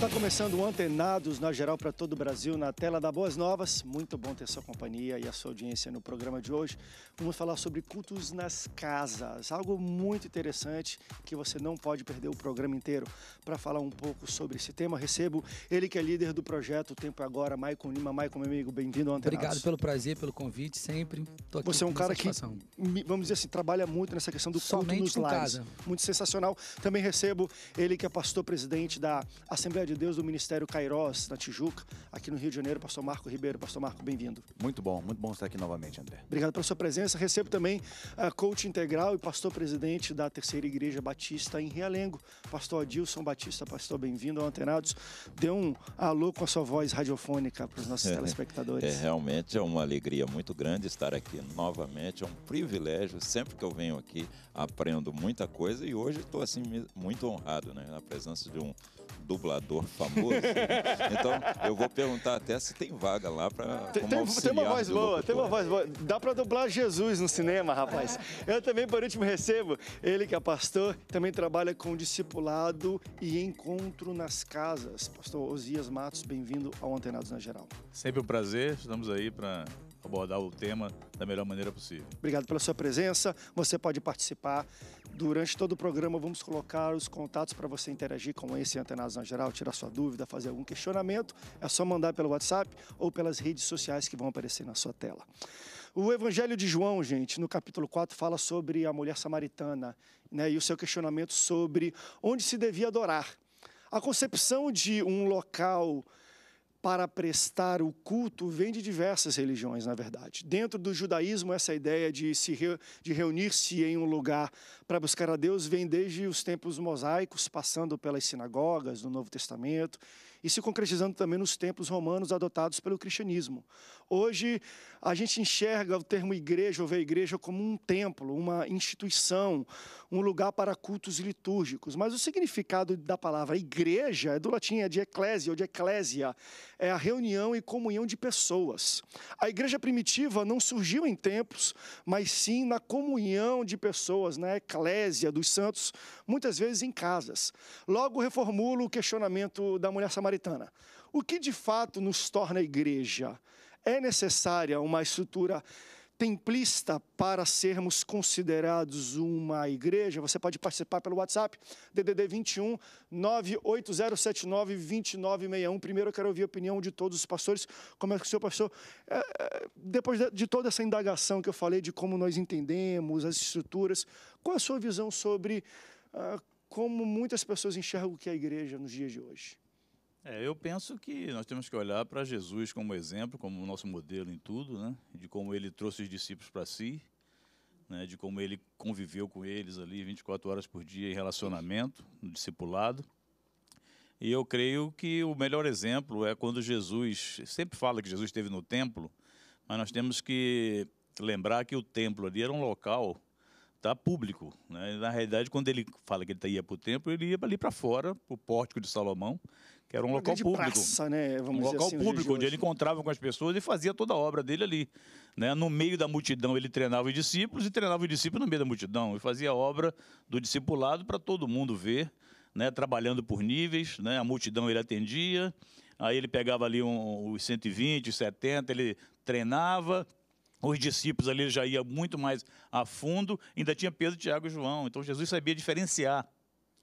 Está começando Antenados na geral para todo o Brasil na tela da Boas Novas. Muito bom ter sua companhia e a sua audiência no programa de hoje. Vamos falar sobre cultos nas casas, algo muito interessante que você não pode perder o programa inteiro. Para falar um pouco sobre esse tema, recebo ele que é líder do projeto Tempo é Agora, Maicon Lima. Maicon, meu amigo, bem-vindo ao Antenados. Obrigado pelo prazer, pelo convite, sempre. você é um cara que, vamos dizer assim, trabalha muito nessa questão do Somente culto nos lares. Casa. Muito sensacional. Também recebo ele que é pastor-presidente da Assembleia de Deus do Ministério Cairós, na Tijuca, aqui no Rio de Janeiro, pastor Marco Ribeiro. Pastor Marco, bem-vindo. Muito bom, muito bom estar aqui novamente, André. Obrigado pela sua presença. Recebo também a coach integral e pastor presidente da Terceira Igreja Batista em Realengo, pastor Adilson Batista. Pastor, bem-vindo ao Antenados. Dê um alô com a sua voz radiofônica para os nossos é, telespectadores. É, realmente é uma alegria muito grande estar aqui novamente, é um privilégio. Sempre que eu venho aqui, aprendo muita coisa e hoje estou assim muito honrado, né, na presença de um dublador famoso. então, eu vou perguntar até se tem vaga lá para tem, tem, uma voz boa, tem uma voz boa. Dá para dublar Jesus no cinema, rapaz. Eu também, por último, recebo ele que é pastor, também trabalha com discipulado e encontro nas casas. Pastor Osias Matos, bem-vindo ao Antenados na Geral. Sempre um prazer, estamos aí para abordar o tema da melhor maneira possível. Obrigado pela sua presença. Você pode participar. Durante todo o programa, vamos colocar os contatos para você interagir com esse Antenados na Geral, tirar sua dúvida, fazer algum questionamento. É só mandar pelo WhatsApp ou pelas redes sociais que vão aparecer na sua tela. O Evangelho de João, gente, no capítulo 4, fala sobre a mulher samaritana né, e o seu questionamento sobre onde se devia adorar. A concepção de um local para prestar o culto vem de diversas religiões, na verdade. Dentro do judaísmo, essa ideia de, se re... de reunir-se em um lugar para buscar a Deus vem desde os tempos mosaicos, passando pelas sinagogas do Novo Testamento e se concretizando também nos templos romanos adotados pelo cristianismo. Hoje, a gente enxerga o termo igreja ou ver igreja como um templo, uma instituição, um lugar para cultos litúrgicos. Mas o significado da palavra igreja é do latim, é de eclésia ou de eclésia é a reunião e comunhão de pessoas. A igreja primitiva não surgiu em templos, mas sim na comunhão de pessoas, na eclésia dos santos, muitas vezes em casas. Logo reformulo o questionamento da mulher samaritana. O que de fato nos torna igreja? É necessária uma estrutura templista para sermos considerados uma igreja, você pode participar pelo WhatsApp, DDD 21 98079 2961. Primeiro eu quero ouvir a opinião de todos os pastores. Como é que o senhor, pastor, é, é, depois de toda essa indagação que eu falei de como nós entendemos as estruturas, qual a sua visão sobre ah, como muitas pessoas enxergam o que é a igreja nos dias de hoje? É, eu penso que nós temos que olhar para Jesus como exemplo, como nosso modelo em tudo, né? de como ele trouxe os discípulos para si, né? de como ele conviveu com eles ali 24 horas por dia em relacionamento, no discipulado. E eu creio que o melhor exemplo é quando Jesus, sempre fala que Jesus esteve no templo, mas nós temos que lembrar que o templo ali era um local tá público. Né? Na realidade, quando ele fala que ele ia para o templo, ele ia ali para fora, para o pórtico de Salomão, que era um, local público. Praça, né? Vamos um local assim, público, onde ele encontrava com as pessoas e fazia toda a obra dele ali. Né? No meio da multidão, ele treinava os discípulos e treinava os discípulos no meio da multidão. E fazia a obra do discipulado para todo mundo ver, né? trabalhando por níveis. Né? A multidão ele atendia, aí ele pegava ali um, os 120, os 70, ele treinava, os discípulos ali já ia muito mais a fundo, ainda tinha Pedro, Tiago e João. Então Jesus sabia diferenciar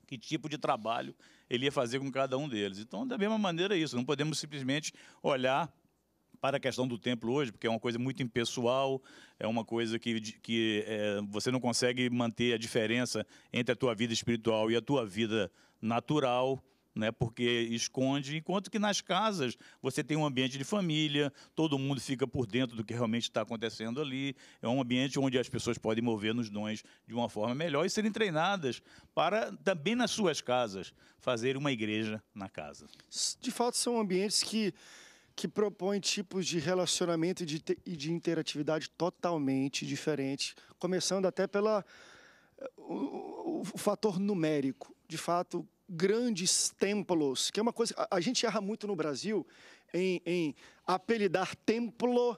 que tipo de trabalho ele ia fazer com cada um deles. Então, da mesma maneira, é isso. Não podemos simplesmente olhar para a questão do templo hoje, porque é uma coisa muito impessoal, é uma coisa que, que é, você não consegue manter a diferença entre a tua vida espiritual e a tua vida natural né? porque esconde, enquanto que nas casas você tem um ambiente de família, todo mundo fica por dentro do que realmente está acontecendo ali, é um ambiente onde as pessoas podem mover nos dons de uma forma melhor e serem treinadas para, também nas suas casas, fazer uma igreja na casa. De fato, são ambientes que que propõe tipos de relacionamento e de, e de interatividade totalmente diferentes, começando até pela eh, o, o, o fator numérico. De fato, grandes templos, que é uma coisa. A, a gente erra muito no Brasil em, em apelidar templo,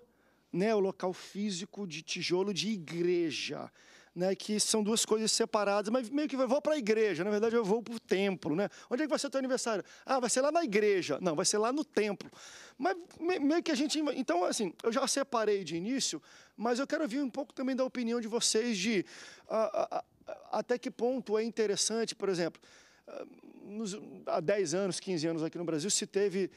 né, o local físico de tijolo de igreja. Né, que são duas coisas separadas, mas meio que eu vou para a igreja, na verdade eu vou para o templo, né? Onde é que vai ser o teu aniversário? Ah, vai ser lá na igreja. Não, vai ser lá no templo. Mas meio que a gente... Então, assim, eu já separei de início, mas eu quero ouvir um pouco também da opinião de vocês de até que ponto é interessante, por exemplo nos, há 10 anos, 15 anos aqui no Brasil, se teve,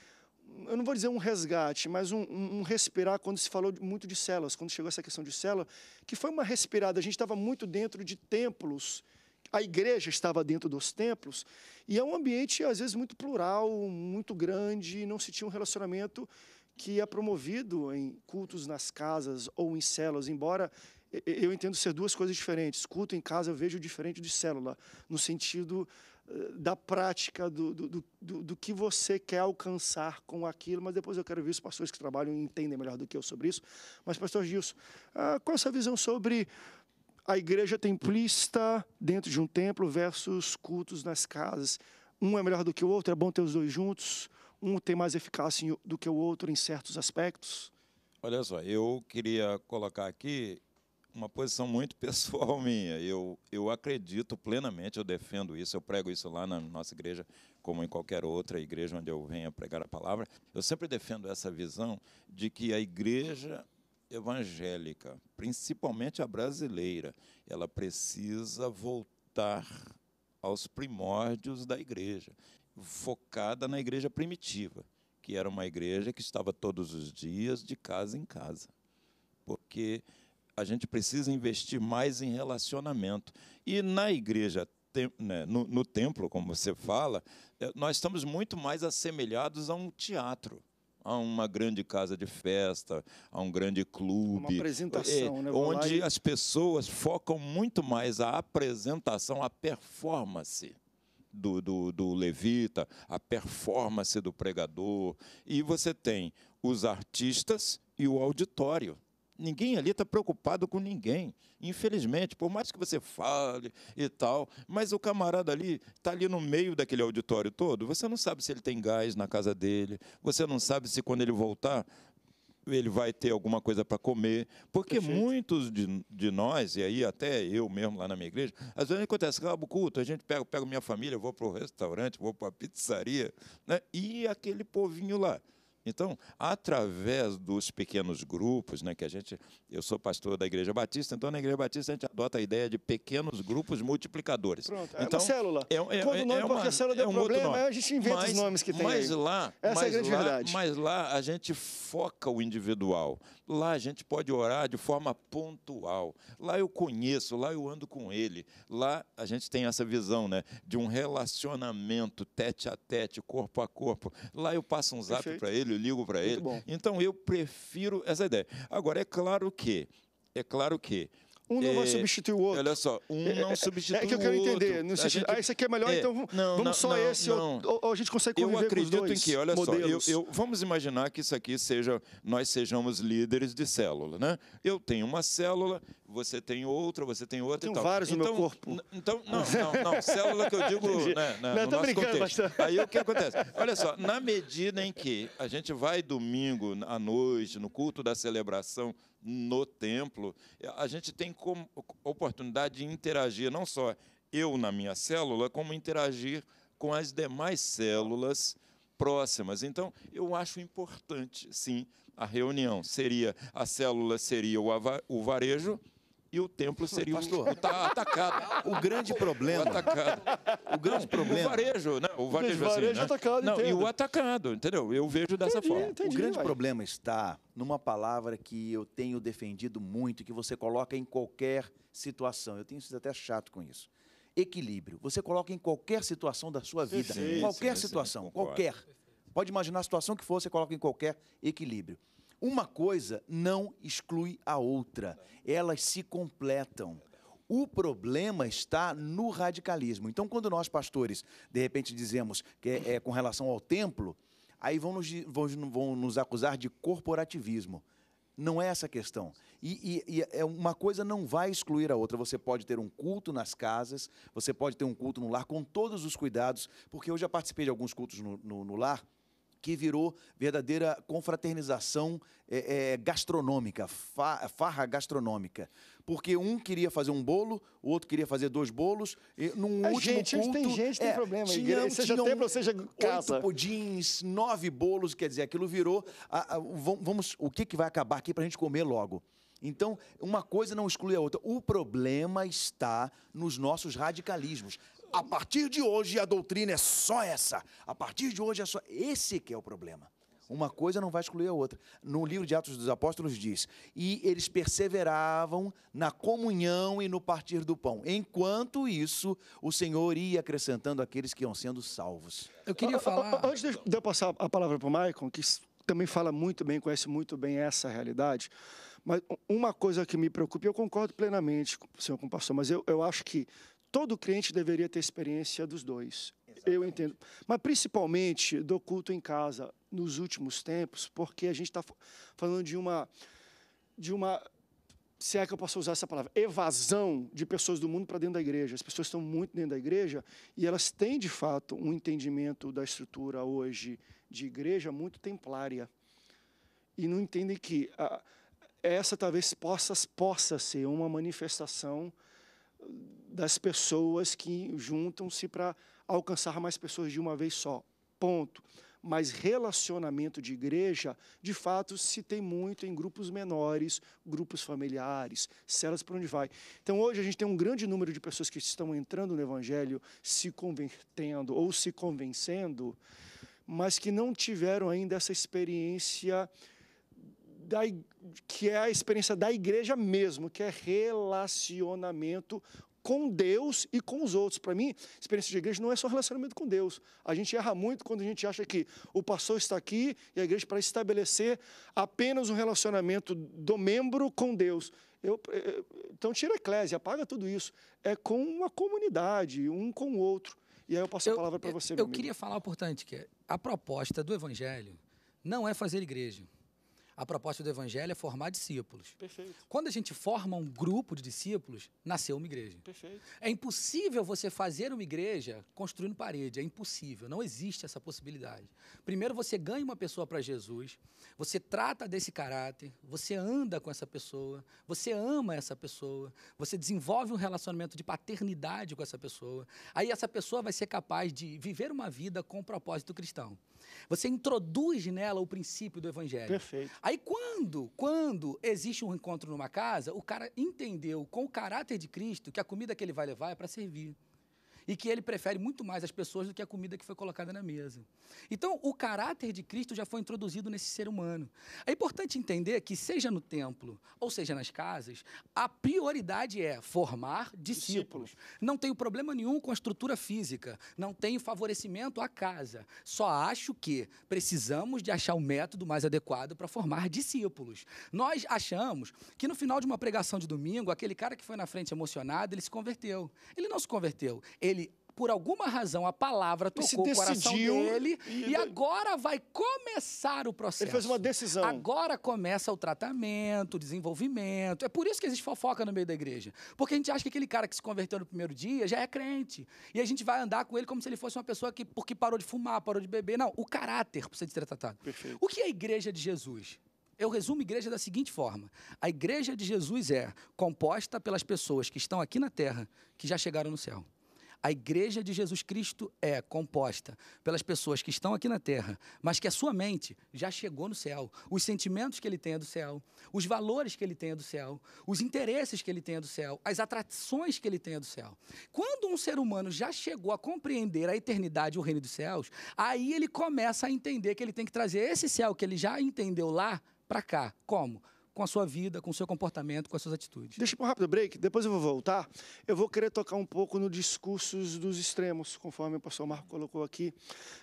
eu não vou dizer um resgate, mas um, um respirar quando se falou muito de células, quando chegou essa questão de célula, que foi uma respirada. A gente estava muito dentro de templos, a igreja estava dentro dos templos, e é um ambiente, às vezes, muito plural, muito grande, e não se tinha um relacionamento que é promovido em cultos nas casas ou em células, embora eu entendo ser duas coisas diferentes. Culto em casa eu vejo diferente de célula, no sentido eh, da prática do, do, do, do, que você quer alcançar com aquilo, mas depois eu quero ver os pastores que trabalham e entendem melhor do que eu sobre isso. Mas, pastor Gilson, ah, qual é a sua visão sobre a igreja templista dentro de um templo versus cultos nas casas? Um é melhor do que o outro? É bom ter os dois juntos? Um tem mais eficácia do que o outro em certos aspectos? Olha só, eu queria colocar aqui uma posição muito pessoal minha. Eu, eu acredito plenamente, eu defendo isso, eu prego isso lá na nossa igreja, como em qualquer outra igreja onde eu venha pregar a palavra. Eu sempre defendo essa visão de que a igreja evangélica, principalmente a brasileira, ela precisa voltar aos primórdios da igreja, focada na igreja primitiva, que era uma igreja que estava todos os dias de casa em casa. Porque a gente precisa investir mais em relacionamento. E na igreja, né, no, no templo, como você fala, eh, nós estamos muito mais assemelhados a um teatro a uma grande casa de festa, a um grande clube. Uma apresentação, é, né? Onde as pessoas focam muito mais a apresentação, a performance. Do, do, do levita, a performance do pregador. E você tem os artistas e o auditório. Ninguém ali está preocupado com ninguém, infelizmente, por mais que você fale e tal, mas o camarada ali está ali no meio daquele auditório todo. Você não sabe se ele tem gás na casa dele, você não sabe se quando ele voltar ele vai ter alguma coisa para comer. Porque Perfeito. muitos de, de, nós, e aí até eu mesmo lá na minha igreja, às vezes acontece, acaba o culto, a gente pega, pega minha família, vou para o restaurante, vou para a pizzaria, né? e aquele povinho lá. Então, através dos pequenos grupos, né, que a gente, eu sou pastor da Igreja Batista, então na Igreja Batista a gente adota a ideia de pequenos grupos multiplicadores. Pronto, então, é uma então, célula. É, é, Quando o nome é, é uma, qualquer célula é um problema, a gente inventa mas, os nomes que tem mas aí. Lá, Essa mas é a grande lá, verdade. Mas lá a gente foca o individual. Lá a gente pode orar de forma pontual. Lá eu conheço, lá eu ando com ele. Lá a gente tem essa visão né, de um relacionamento tete a tete, corpo a corpo. Lá eu passo um zap para ele, filho, ligo para ele. Então eu prefiro essa ideia. Agora é claro que é claro que um não é, vai substituir o outro. Olha só, um é, não é, é substitui o outro. É que eu quero entender. No sentido, gente, ah, esse aqui é melhor, é, então vamos não, só não, esse, não. Ou, ou, a gente consegue conviver eu acredito com os dois em que, olha modelos. só, eu, eu, vamos imaginar que isso aqui seja, nós sejamos líderes de célula, né? Eu tenho uma célula, você tem outra, você tem outra tenho e tal. vários então, no meu então, corpo. Então, não, não, não, célula que eu digo né, né, não, no nosso brincando, contexto. Mas... Aí o que acontece? Olha só, na medida em que a gente vai domingo à noite, no culto da celebração no templo. A gente tem como oportunidade de interagir, não só eu na minha célula, como interagir com as demais células próximas. Então, eu acho importante, sim, a reunião. Seria a célula seria o, o varejo e o templo seria Pastor, o, tá, atacado. O grande problema. O tá atacado. O grande não, problema. O varejo, né? O varejo, assim, varejo assim, né? atacado, não, entendo. E o atacado, entendeu? Eu vejo dessa entendi, forma. Entendi, o grande vai. problema está numa palavra que eu tenho defendido muito, que você coloca em qualquer situação. Eu tenho sido até chato com isso. Equilíbrio. Você coloca em qualquer situação da sua vida. Sim, sim, qualquer sim, situação, qualquer. Pode imaginar a situação que for, você coloca em qualquer equilíbrio. Uma coisa não exclui a outra, elas se completam. O problema está no radicalismo. Então, quando nós, pastores, de repente dizemos que é, é com relação ao templo, aí vão nos, vão, vão nos acusar de corporativismo. Não é essa a questão. E, e, e, é uma coisa não vai excluir a outra. Você pode ter um culto nas casas, você pode ter um culto no lar, com todos os cuidados, porque eu já participei de alguns cultos no, no, no lar que virou verdadeira confraternização é, é, gastronômica, fa, farra gastronômica. Porque um queria fazer um bolo, o outro queria fazer dois bolos. E num é último gente, culto, tem gente, é, tem problema. Tinha, igreja, seja tinha templo, seja casa. Oito pudins, nove bolos, quer dizer, aquilo virou... A, a, vamos, o que, que vai acabar aqui para a gente comer logo? Então, uma coisa não exclui a outra. O problema está nos nossos radicalismos a partir de hoje a doutrina é só essa. A partir de hoje é só. Esse que é o problema. Uma coisa não vai excluir a outra. No livro de Atos dos Apóstolos diz: E eles perseveravam na comunhão e no partir do pão. Enquanto isso, o Senhor ia acrescentando aqueles que iam sendo salvos. Eu queria falar. Antes de eu passar a palavra para o Maicon, que também fala muito bem, conhece muito bem essa realidade, mas uma coisa que me preocupa, eu concordo plenamente, senhor, com o pastor, mas eu, eu acho que todo crente deveria ter experiência dos dois. Exatamente. Eu entendo. Mas principalmente do culto em casa, nos últimos tempos, porque a gente está falando de uma. De uma se é que eu posso usar essa palavra, evasão de pessoas do mundo para dentro da igreja. As pessoas estão muito dentro da igreja e elas têm, de fato, um entendimento da estrutura hoje de igreja muito templária. E não entendem que essa talvez possa, possa ser uma manifestação das pessoas que juntam-se para alcançar mais pessoas de uma vez só. Ponto. Mas relacionamento de igreja, de fato, se tem muito em grupos menores, grupos familiares, células para onde vai. Então, hoje a gente tem um grande número de pessoas que estão entrando no Evangelho, se convertendo ou se convencendo, mas que não tiveram ainda essa experiência da, que é a experiência da igreja mesmo, que é relacionamento com Deus e com os outros. Para mim, experiência de igreja não é só relacionamento com Deus. A gente erra muito quando a gente acha que o pastor está aqui e a igreja para estabelecer apenas um relacionamento do membro com Deus. Eu, eh, eh, então tira a eclésia, apaga tudo isso. É com uma comunidade, um com o outro. E aí eu passo eu, a palavra para você. Eu, eu queria falar o importante que é, a proposta do evangelho não é fazer igreja. A proposta do Evangelho é formar discípulos. Perfeito. Quando a gente forma um grupo de discípulos, nasceu uma igreja. Perfeito. É impossível você fazer uma igreja construindo parede. É impossível. Não existe essa possibilidade. Primeiro você ganha uma pessoa para Jesus, você trata desse caráter, você anda com essa pessoa, você ama essa pessoa, você desenvolve um relacionamento de paternidade com essa pessoa. Aí essa pessoa vai ser capaz de viver uma vida com o propósito cristão. Você introduz nela o princípio do evangelho. Perfeito. Aí quando, quando existe um encontro numa casa, o cara entendeu com o caráter de Cristo que a comida que ele vai levar é para servir e que ele prefere muito mais as pessoas do que a comida que foi colocada na mesa. Então, o caráter de Cristo já foi introduzido nesse ser humano. É importante entender que, seja no templo ou seja nas casas, a prioridade é formar discípulos. discípulos. Não tenho problema nenhum com a estrutura física, não tenho favorecimento à casa. Só acho que precisamos de achar o método mais adequado para formar discípulos. Nós achamos que no final de uma pregação de domingo, aquele cara que foi na frente emocionado, ele se converteu. Ele não se converteu. Ele por alguma razão, a palavra tocou o coração dele e... e, agora vai começar o processo. Ele fez uma decisão. Agora começa o tratamento, o desenvolvimento. É por isso que existe fofoca no meio da igreja. Porque a gente acha que aquele cara que se converteu no primeiro dia já é crente. E a gente vai andar com ele como se ele fosse uma pessoa que, porque parou de fumar, parou de beber. Não, o caráter precisa ser tratado. Perfeito. O que é a igreja de Jesus? Eu resumo a igreja da seguinte forma: a igreja de Jesus é composta pelas pessoas que estão aqui na terra, que já chegaram no céu. A igreja de Jesus Cristo é composta pelas pessoas que estão aqui na terra, mas que a sua mente já chegou no céu. Os sentimentos que ele tem é do céu, os valores que ele tem é do céu, os interesses que ele tem é do céu, as atrações que ele tem é do céu. Quando um ser humano já chegou a compreender a eternidade e o reino dos céus, aí ele começa a entender que ele tem que trazer esse céu que ele já entendeu lá para cá. Como? com a sua vida, com o seu comportamento, com as suas atitudes. Deixa eu um rápido break, depois eu vou voltar. Eu vou querer tocar um pouco no discursos dos extremos, conforme o pastor Marco colocou aqui.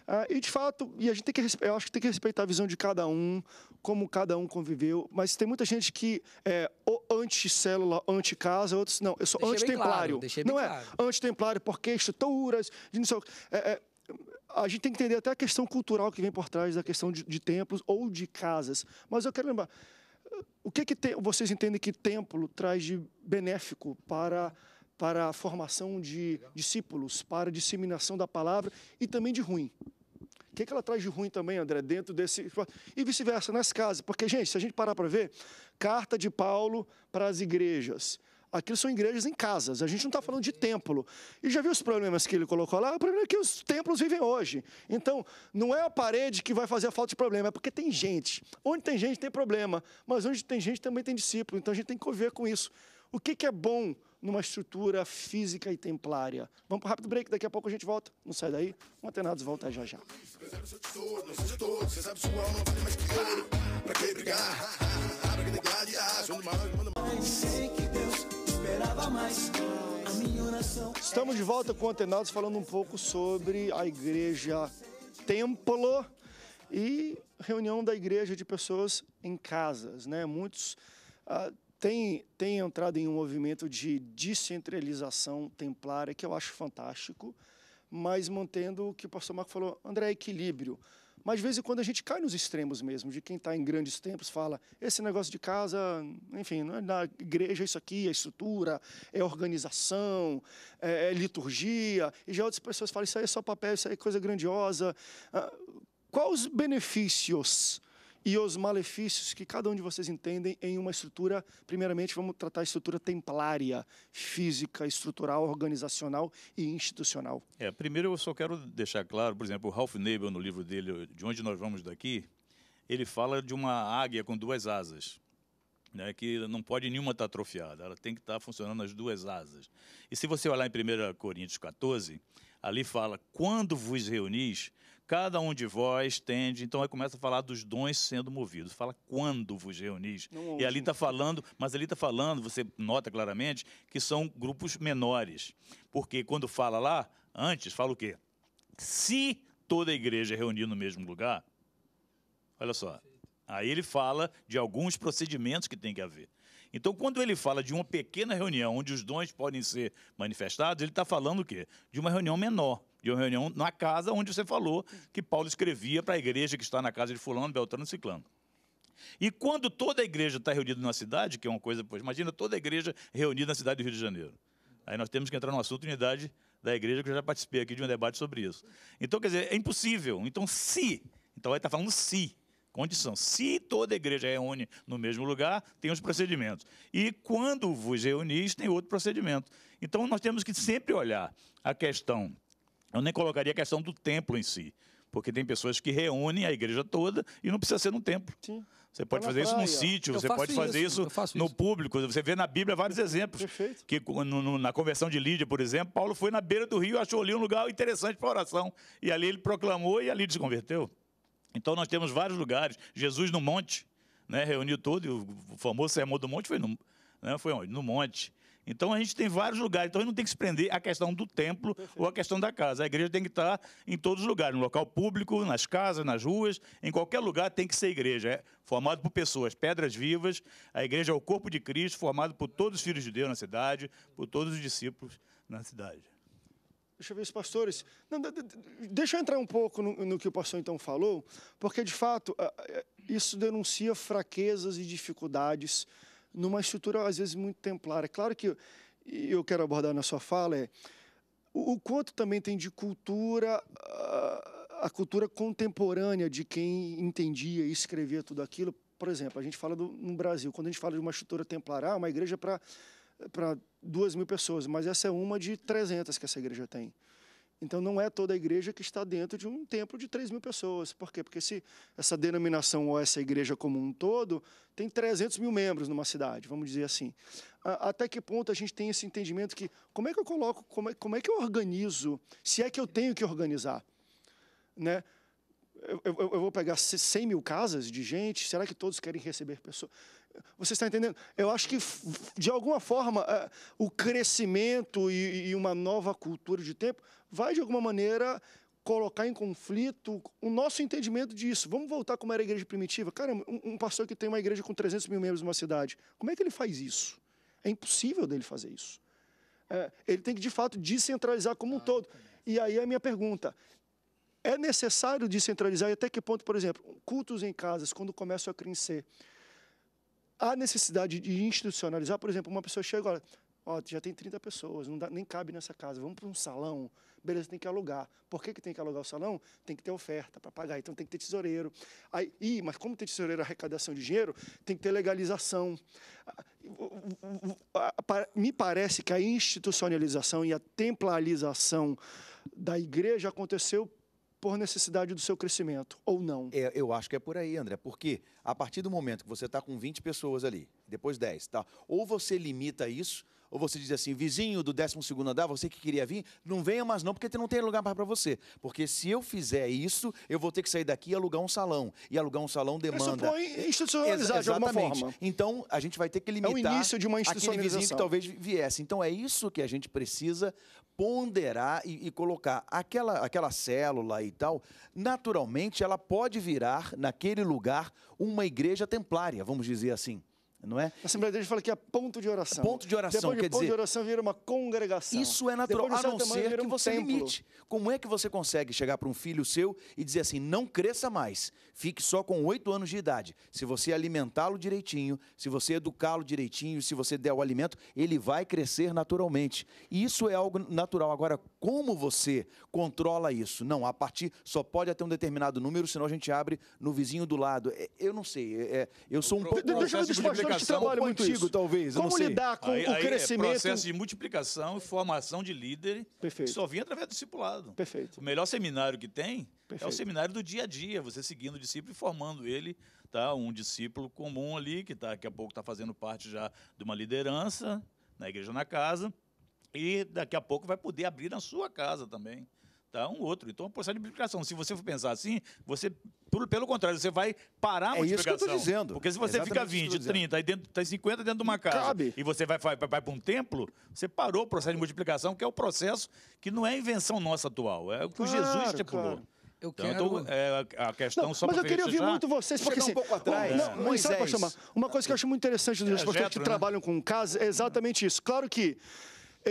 Ah, e de fato, e a gente tem que eu acho que tem que respeitar a visão de cada um, como cada um conviveu. Mas tem muita gente que é ou anticélula, anti-casa, outros não. Eu sou antitemplário. Claro, não é claro. é antitemplário porque estruturas, de não sei, é, é, a gente tem que entender até a questão cultural que vem por trás da questão de, de templos ou de casas. Mas eu quero lembrar, o que, que te, vocês entendem que templo traz de benéfico para, para a formação de discípulos, para a disseminação da palavra e também de ruim? O que, que ela traz de ruim também, André, dentro desse. E vice-versa, nas casas. Porque, gente, se a gente parar para ver, carta de Paulo para as igrejas. Aquilo são igrejas em casas, a gente não está falando de templo. E já viu os problemas que ele colocou lá? O problema é que os templos vivem hoje. Então, não é a parede que vai fazer a falta de problema, é porque tem gente. Onde tem gente tem problema, mas onde tem gente também tem discípulo, então a gente tem que conviver com isso. O que, que é bom numa estrutura física e templária? Vamos para um rápido break, daqui a pouco a gente volta. Não sai daí, um Antenados volta já já. Sei que Deus esperava mais. A minha oração. Estamos de volta com o Antenados falando um pouco sobre a igreja Templo e reunião da igreja de pessoas em casas, né? Muitos uh, têm, têm entrado em um movimento de descentralização templária que eu acho fantástico, mas mantendo o que o pastor Marco falou, André, equilíbrio. Mas de vez em quando a gente cai nos extremos mesmo, de quem está em grandes tempos fala, esse negócio de casa, enfim, não é na igreja é isso aqui, é estrutura, é organização, é, é liturgia. E já outras pessoas falam, isso aí é só papel, isso aí é coisa grandiosa. Ah, quais os benefícios e os malefícios que cada um de vocês entendem em uma estrutura. Primeiramente, vamos tratar a estrutura templária, física, estrutural, organizacional e institucional. É, primeiro eu só quero deixar claro, por exemplo, o Ralph Nebel, no livro dele, De Onde Nós Vamos Daqui, ele fala de uma águia com duas asas. Né, que não pode nenhuma estar tá atrofiada, ela tem que estar tá funcionando as duas asas. E se você olhar em 1 Coríntios 14, ali fala: quando vos reunis, Cada um de vós tende, então aí começa a falar dos dons sendo movidos. Fala quando vos reunis. Não, e ali está né? falando, mas ali está falando, você nota claramente, que são grupos menores. Porque quando fala lá, antes, fala o quê? Se toda a igreja reunir no mesmo lugar, olha só. Aí ele fala de alguns procedimentos que tem que haver. Então, quando ele fala de uma pequena reunião onde os dons podem ser manifestados, ele está falando o quê? De uma reunião menor de uma reunião na casa onde você falou que Paulo escrevia para a igreja que está na casa de fulano, Beltrano e Ciclano. E quando toda a igreja está reunida na cidade, que é uma coisa, pois, imagina toda a igreja reunida na cidade do Rio de Janeiro. Aí nós temos que entrar no assunto unidade da igreja, que eu já participei aqui de um debate sobre isso. Então, quer dizer, é impossível. Então, se, então aí está falando se, condição. Se toda a igreja reúne no mesmo lugar, tem os procedimentos. E quando vos reunis, tem outro procedimento. Então, nós temos que sempre olhar a questão eu nem colocaria a questão do templo em si, porque tem pessoas que reúnem a igreja toda e não precisa ser num templo. Sim. Você pode fazer isso num sítio, você pode fazer isso, no público. Você vê na Bíblia vários exemplos. Perfeito. Que no, no, na conversão de Lídia, por exemplo, Paulo foi na beira do rio, e achou ali um lugar interessante para oração. E ali ele proclamou e ali se converteu. Então nós temos vários lugares. Jesus no monte, né, reuniu todo, e o famoso sermão do monte foi no, né, foi onde? No monte. Então a gente tem vários lugares, então a gente não tem que se prender à questão do templo Perfeito. ou à questão da casa. A igreja tem que estar em todos os lugares, no local público, nas casas, nas ruas, em qualquer lugar tem que ser igreja. É formado por pessoas, pedras vivas. A igreja é o corpo de Cristo, formado por todos os filhos de Deus na cidade, por todos os discípulos na cidade. Deixa eu ver os pastores. Não, deixa eu entrar um pouco no, no, que o pastor então falou, porque de fato isso denuncia fraquezas e dificuldades numa estrutura, às vezes, muito templar. É claro que eu quero abordar na sua fala é o quanto também tem de cultura, ah, a cultura contemporânea de quem entendia e escrevia tudo aquilo. Por exemplo, a gente fala do, no Brasil, quando a gente fala de uma estrutura templar, ah, uma igreja para duas mil pessoas, mas essa é uma de 300 que essa igreja tem. Então não é toda a igreja que está dentro de um templo de 3 mil pessoas. Por quê? Porque se essa denominação ou essa igreja como um todo tem 300 mil membros numa cidade, vamos dizer assim. Até que ponto a gente tem esse entendimento que como é que eu coloco, como é, como é que eu organizo, se é que eu tenho que organizar, né? Eu, eu, eu vou pegar 100 mil casas de gente, será que todos querem receber pessoas? Você está entendendo? Eu acho que, de alguma forma, é, o crescimento e uma nova cultura de tempo vai, de alguma maneira, colocar em conflito o nosso entendimento disso. Vamos voltar como era a igreja primitiva? Cara, um pastor que tem uma igreja com 300 mil membros numa cidade, como é que ele faz isso? É impossível dele fazer isso. É, ele tem que, de fato, descentralizar como um ah, todo. E aí a minha pergunta: é necessário descentralizar e até que ponto, por exemplo, cultos em casas, quando começam a crescer? Há necessidade de institucionalizar, por exemplo, uma pessoa chega e ó, já tem 30 pessoas, não dá, nem cabe nessa casa, vamos para um salão, beleza, tem que alugar. Por que, que tem que alugar o salão? Tem que ter oferta para pagar, então tem que ter tesoureiro. Aí, ih, mas como tem tesoureiro é arrecadação de dinheiro, tem que ter legalização. Ah, me parece que a institucionalização e a templarização da igreja aconteceu por necessidade do seu crescimento, ou não. É, eu acho que é por aí, André, porque a partir do momento que você está com 20 pessoas ali, depois 10, tá? ou você limita isso ou você diz assim, vizinho do 12º andar, você que queria vir, não venha mais não, porque não tem lugar para você. Porque se eu fizer isso, eu vou ter que sair daqui e alugar um salão. E alugar um salão demanda... Isso institucionalizar Ex de alguma forma. Então, a gente vai ter que limitar... É o início de uma institucionalização. Aquele vizinho que talvez viesse. Então, é isso que a gente precisa ponderar e, e colocar. Aquela, aquela célula e tal, naturalmente, ela pode virar, naquele lugar, uma igreja templária, vamos dizer assim não é? A Assembleia de Deus fala que é ponto de oração. Ponto de oração, Depois de quer ponto dizer, de oração vira uma congregação. Isso é natural, a não ser que um você templo. limite. Como é que você consegue chegar para um filho seu e dizer assim, não cresça mais, fique só com oito anos de idade. Se você alimentá-lo direitinho, se você educá-lo direitinho, se você der o alimento, ele vai crescer naturalmente. E isso é algo natural. Agora, como você controla isso? Não, a partir, só pode até um determinado número, senão a gente abre no vizinho do lado. É, eu não sei, é, é, eu sou um pouco... Deixa eu Trabalho muito isso. talvez. Como lidar com aí, o aí é crescimento? É processo de multiplicação e formação de líder Perfeito. só vinha através do discipulado. Perfeito. O melhor seminário que tem Perfeito. é o seminário do dia a dia, você seguindo o discípulo e formando ele, tá? Um discípulo comum ali, que tá, daqui a pouco está fazendo parte já de uma liderança na igreja na casa. E daqui a pouco vai poder abrir na sua casa também tá um outro. Então, é um processo de multiplicação. Se você for pensar assim, você, pelo contrário, você vai parar a é multiplicação. É isso que eu estou dizendo. Porque se você é fica 20, 30, aí dentro, tá 50 dentro de uma casa, Cabe. e você vai, vai, vai para um templo, você parou o processo de multiplicação, que é o processo que não é invenção nossa atual, é o que claro, Jesus estipulou. Claro. Eu então, então quero... Então, é, a questão não, só Mas eu queria ouvir muito vocês, porque assim, um pouco atrás. Não, não, é Moisés. Sabe, uma coisa que eu acho muito interessante dos é, pastores que né? trabalham com casa é exatamente isso. Claro que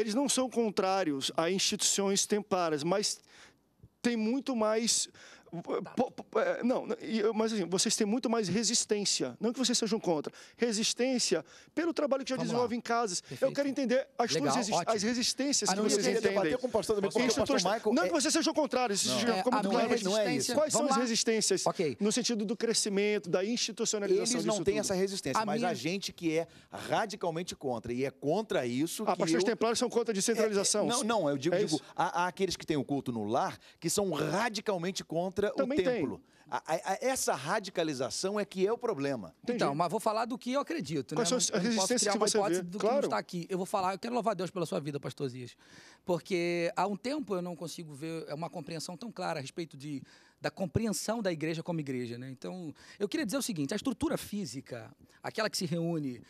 eles não são contrários a instituições temporárias, mas tem muito mais Tá. É, não, mas assim, vocês têm muito mais resistência. Não que vocês sejam contra. Resistência pelo trabalho que já Vamos desenvolve lá. em casas. Perfeito. Eu quero entender as, Legal, as resistências ah, não, que vocês entendem. Debater com o pastor também, o pastor Michael não é, é... que vocês sejam contrários. É, ah, não. É, como não, claro, é não é isso. Quais Vamos são lá. as resistências okay. no sentido do crescimento, da institucionalização Eles não têm essa resistência, a mas minha... a gente que é radicalmente contra. E é contra isso ah, que pastores eu... templários são contra a descentralização. É, não, não, eu digo, há aqueles que têm o culto no lar que são radicalmente contra contra Também o templo. A, a, essa radicalização é que é o problema. Entendi. Então, mas vou falar do que eu acredito. Quais né? são as resistências que você vê? do claro. que está aqui. Eu vou falar, eu quero louvar Deus pela sua vida, pastor Zias. Porque há um tempo eu não consigo ver é uma compreensão tão clara a respeito de da compreensão da igreja como igreja. Né? Então, eu queria dizer o seguinte: a estrutura física, aquela que se reúne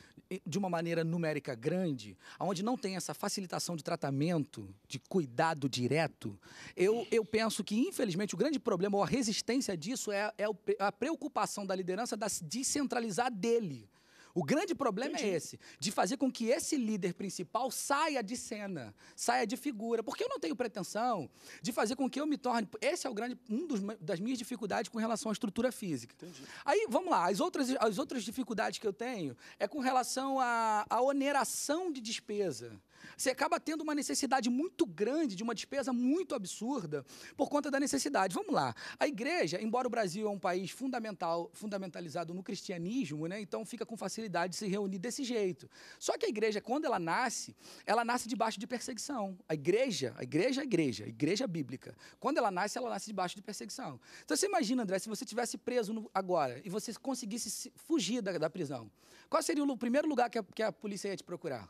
de uma maneira numérica grande, onde não tem essa facilitação de tratamento, de cuidado direto, eu, eu penso que, infelizmente, o grande problema ou a resistência disso é, é, é a preocupação da liderança de descentralizar dele. O grande problema é Entendi. é esse, de fazer com que esse líder principal saia de cena, saia de figura. Porque eu não tenho pretensão de fazer com que eu me torne. Esse é o grande um dos, das minhas dificuldades com relação à estrutura física. Entendi. Aí, vamos lá, as outras, as outras dificuldades que eu tenho é com relação à, à oneração de despesa você acaba tendo uma necessidade muito grande, de uma despesa muito absurda, por conta da necessidade. Vamos lá. A igreja, embora o Brasil é um país fundamental, fundamentalizado no cristianismo, né, então fica com facilidade de se reunir desse jeito. Só que a igreja, quando ela nasce, ela nasce debaixo de perseguição. A igreja, a igreja é a igreja, a igreja é bíblica. Quando ela nasce, ela nasce debaixo de perseguição. Então você imagina, André, se você tivesse preso no, agora e você conseguisse fugir da, da prisão, qual seria o primeiro lugar que a, que a polícia ia te procurar?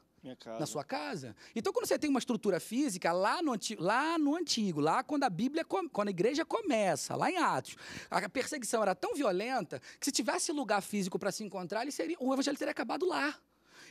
na sua casa. Então, quando você tem uma estrutura física, lá no, antigo, lá no antigo, lá quando a Bíblia, quando a igreja começa, lá em Atos, a perseguição era tão violenta que se tivesse lugar físico para se encontrar, ele seria, o evangelho teria acabado lá.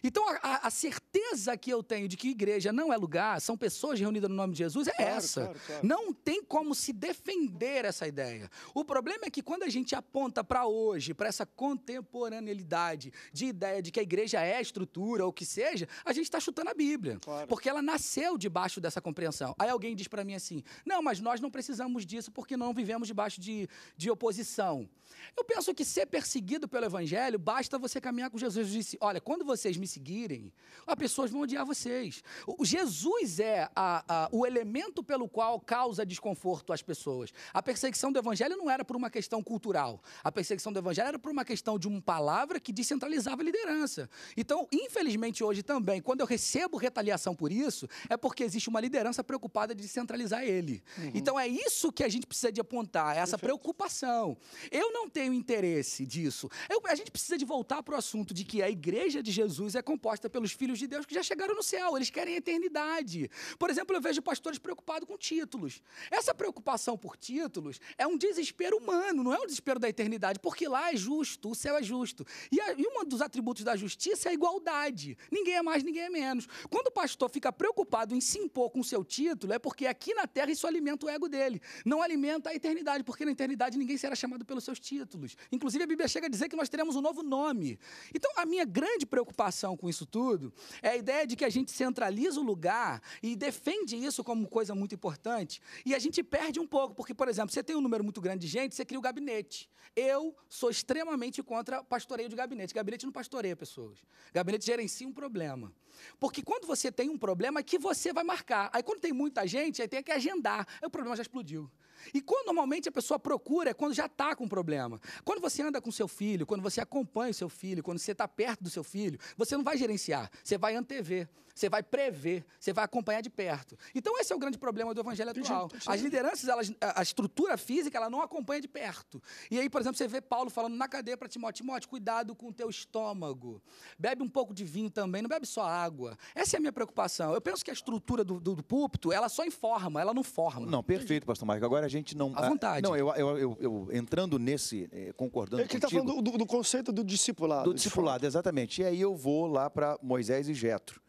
Então, a, a, certeza que eu tenho de que igreja não é lugar, são pessoas reunidas no nome de Jesus, é claro, essa. Claro, claro. Não tem como se defender essa ideia. O problema é que quando a gente aponta para hoje, para essa contemporaneidade de ideia de que a igreja é estrutura ou que seja, a gente está chutando a Bíblia. Porque ela nasceu debaixo dessa compreensão. Aí alguém diz para mim assim: não, mas nós não precisamos disso porque não vivemos debaixo de, de oposição. Eu penso que ser perseguido pelo evangelho, basta você caminhar com Jesus. Eu disse: olha, quando vocês me me seguirem, as pessoas vão odiar vocês. O Jesus é a, a, o elemento pelo qual causa desconforto às pessoas. A perseguição do evangelho não era por uma questão cultural. A perseguição do evangelho era por uma questão de uma palavra que descentralizava a liderança. Então, infelizmente hoje também, quando eu recebo retaliação por isso, é porque existe uma liderança preocupada de descentralizar ele. Uhum. Então é isso que a gente precisa de apontar, é essa Perfeito. preocupação. Eu não tenho interesse disso. Eu, a gente precisa de voltar para o assunto de que a igreja de Jesus é composta pelos filhos de Deus que já chegaram no céu, eles querem a eternidade. Por exemplo, eu vejo pastores preocupados com títulos. Essa preocupação por títulos é um desespero humano, não é um desespero da eternidade, porque lá é justo, o céu é justo. E, a, e um dos atributos da justiça é a igualdade. Ninguém é mais, ninguém é menos. Quando o pastor fica preocupado em se impor com o seu título, é porque aqui na terra isso alimenta o ego dele, não alimenta a eternidade, porque na eternidade ninguém será chamado pelos seus títulos. Inclusive a Bíblia chega a dizer que nós teremos um novo nome. Então, a minha grande preocupação com isso tudo é a ideia de que a gente centraliza o lugar e defende isso como coisa muito importante. E a gente perde um pouco, porque, por exemplo, você tem um número muito grande de gente, você cria o gabinete. Eu sou extremamente contra pastoreio de gabinete. Gabinete não pastoreia pessoas. Gabinete gerencia um problema. Porque quando você tem um problema, é que você vai marcar. Aí quando tem muita gente, aí tem que agendar. Aí o problema já explodiu. E quando normalmente a pessoa procura é quando já está com um problema. Quando você anda com seu filho, quando você acompanha o seu filho, quando você está perto do seu filho, você não vai gerenciar, você vai antever você vai prever, você vai acompanhar de perto. Então esse é o grande problema do evangelho atual. As lideranças, elas, a estrutura física, ela não acompanha de perto. E aí, por exemplo, você vê Paulo falando na cadeia para Timóteo, Timóteo, cuidado com o teu estômago. Bebe um pouco de vinho também, não bebe só água. Essa é a minha preocupação. Eu penso que a estrutura do, do, do púlpito, ela só informa, ela não forma. Não, perfeito, pastor Marco. Agora a gente não... À vontade. Não, eu, eu, eu, eu entrando nesse, eh, concordando é que tá contigo... Ele está falando do, do, do conceito do discipulado. Do discipulado, exatamente. E aí eu vou lá para Moisés e Jetro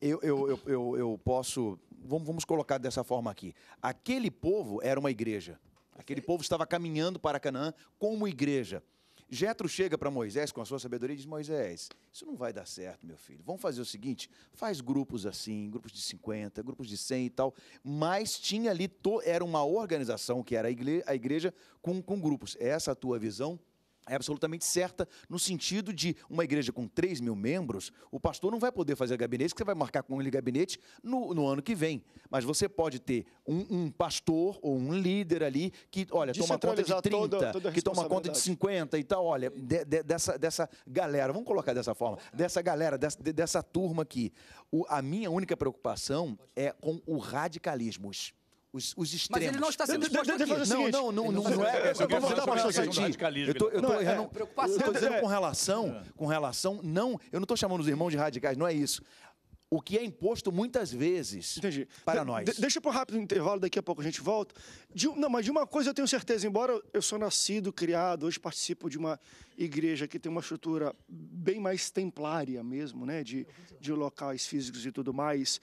eu, eu, eu, eu, posso. Vamos, colocar dessa forma aqui. Aquele povo era uma igreja. Aquele povo estava caminhando para Canaã como igreja. Jetro chega para Moisés com a sua sabedoria e diz: Moisés, isso não vai dar certo, meu filho. Vamos fazer o seguinte: faz grupos assim, grupos de 50, grupos de 100 e tal. Mas tinha ali, era uma organização que era a igreja, com, com grupos. Essa a tua visão é absolutamente certa no sentido de uma igreja com 3 mil membros, o pastor não vai poder fazer gabinete, que você vai marcar com ele gabinete no, no ano que vem. Mas você pode ter um, um pastor ou um líder ali que, olha, toma conta de 30, toda, toda que toma conta de 50 e tal, olha, de, de, dessa, dessa galera, vamos colocar dessa forma, dessa galera, dessa, dessa turma aqui. O, a minha única preocupação é com o radicalismo os, os extremos. Mas ele não está sendo exposto aqui. Não, não, não, não, não é. Eu vou dar uma Eu estou é, errando. não, é, Eu dizendo com relação, é. com relação, não, eu não estou chamando os irmãos de radicais, não é isso o que é imposto muitas vezes Entendi. para nós. De deixa um rápido intervalo, daqui a pouco a gente volta. De, não, mas de uma coisa eu tenho certeza, embora eu sou nascido, criado, hoje participo de uma igreja que tem uma estrutura bem mais templária mesmo, né, de, de locais físicos e tudo mais.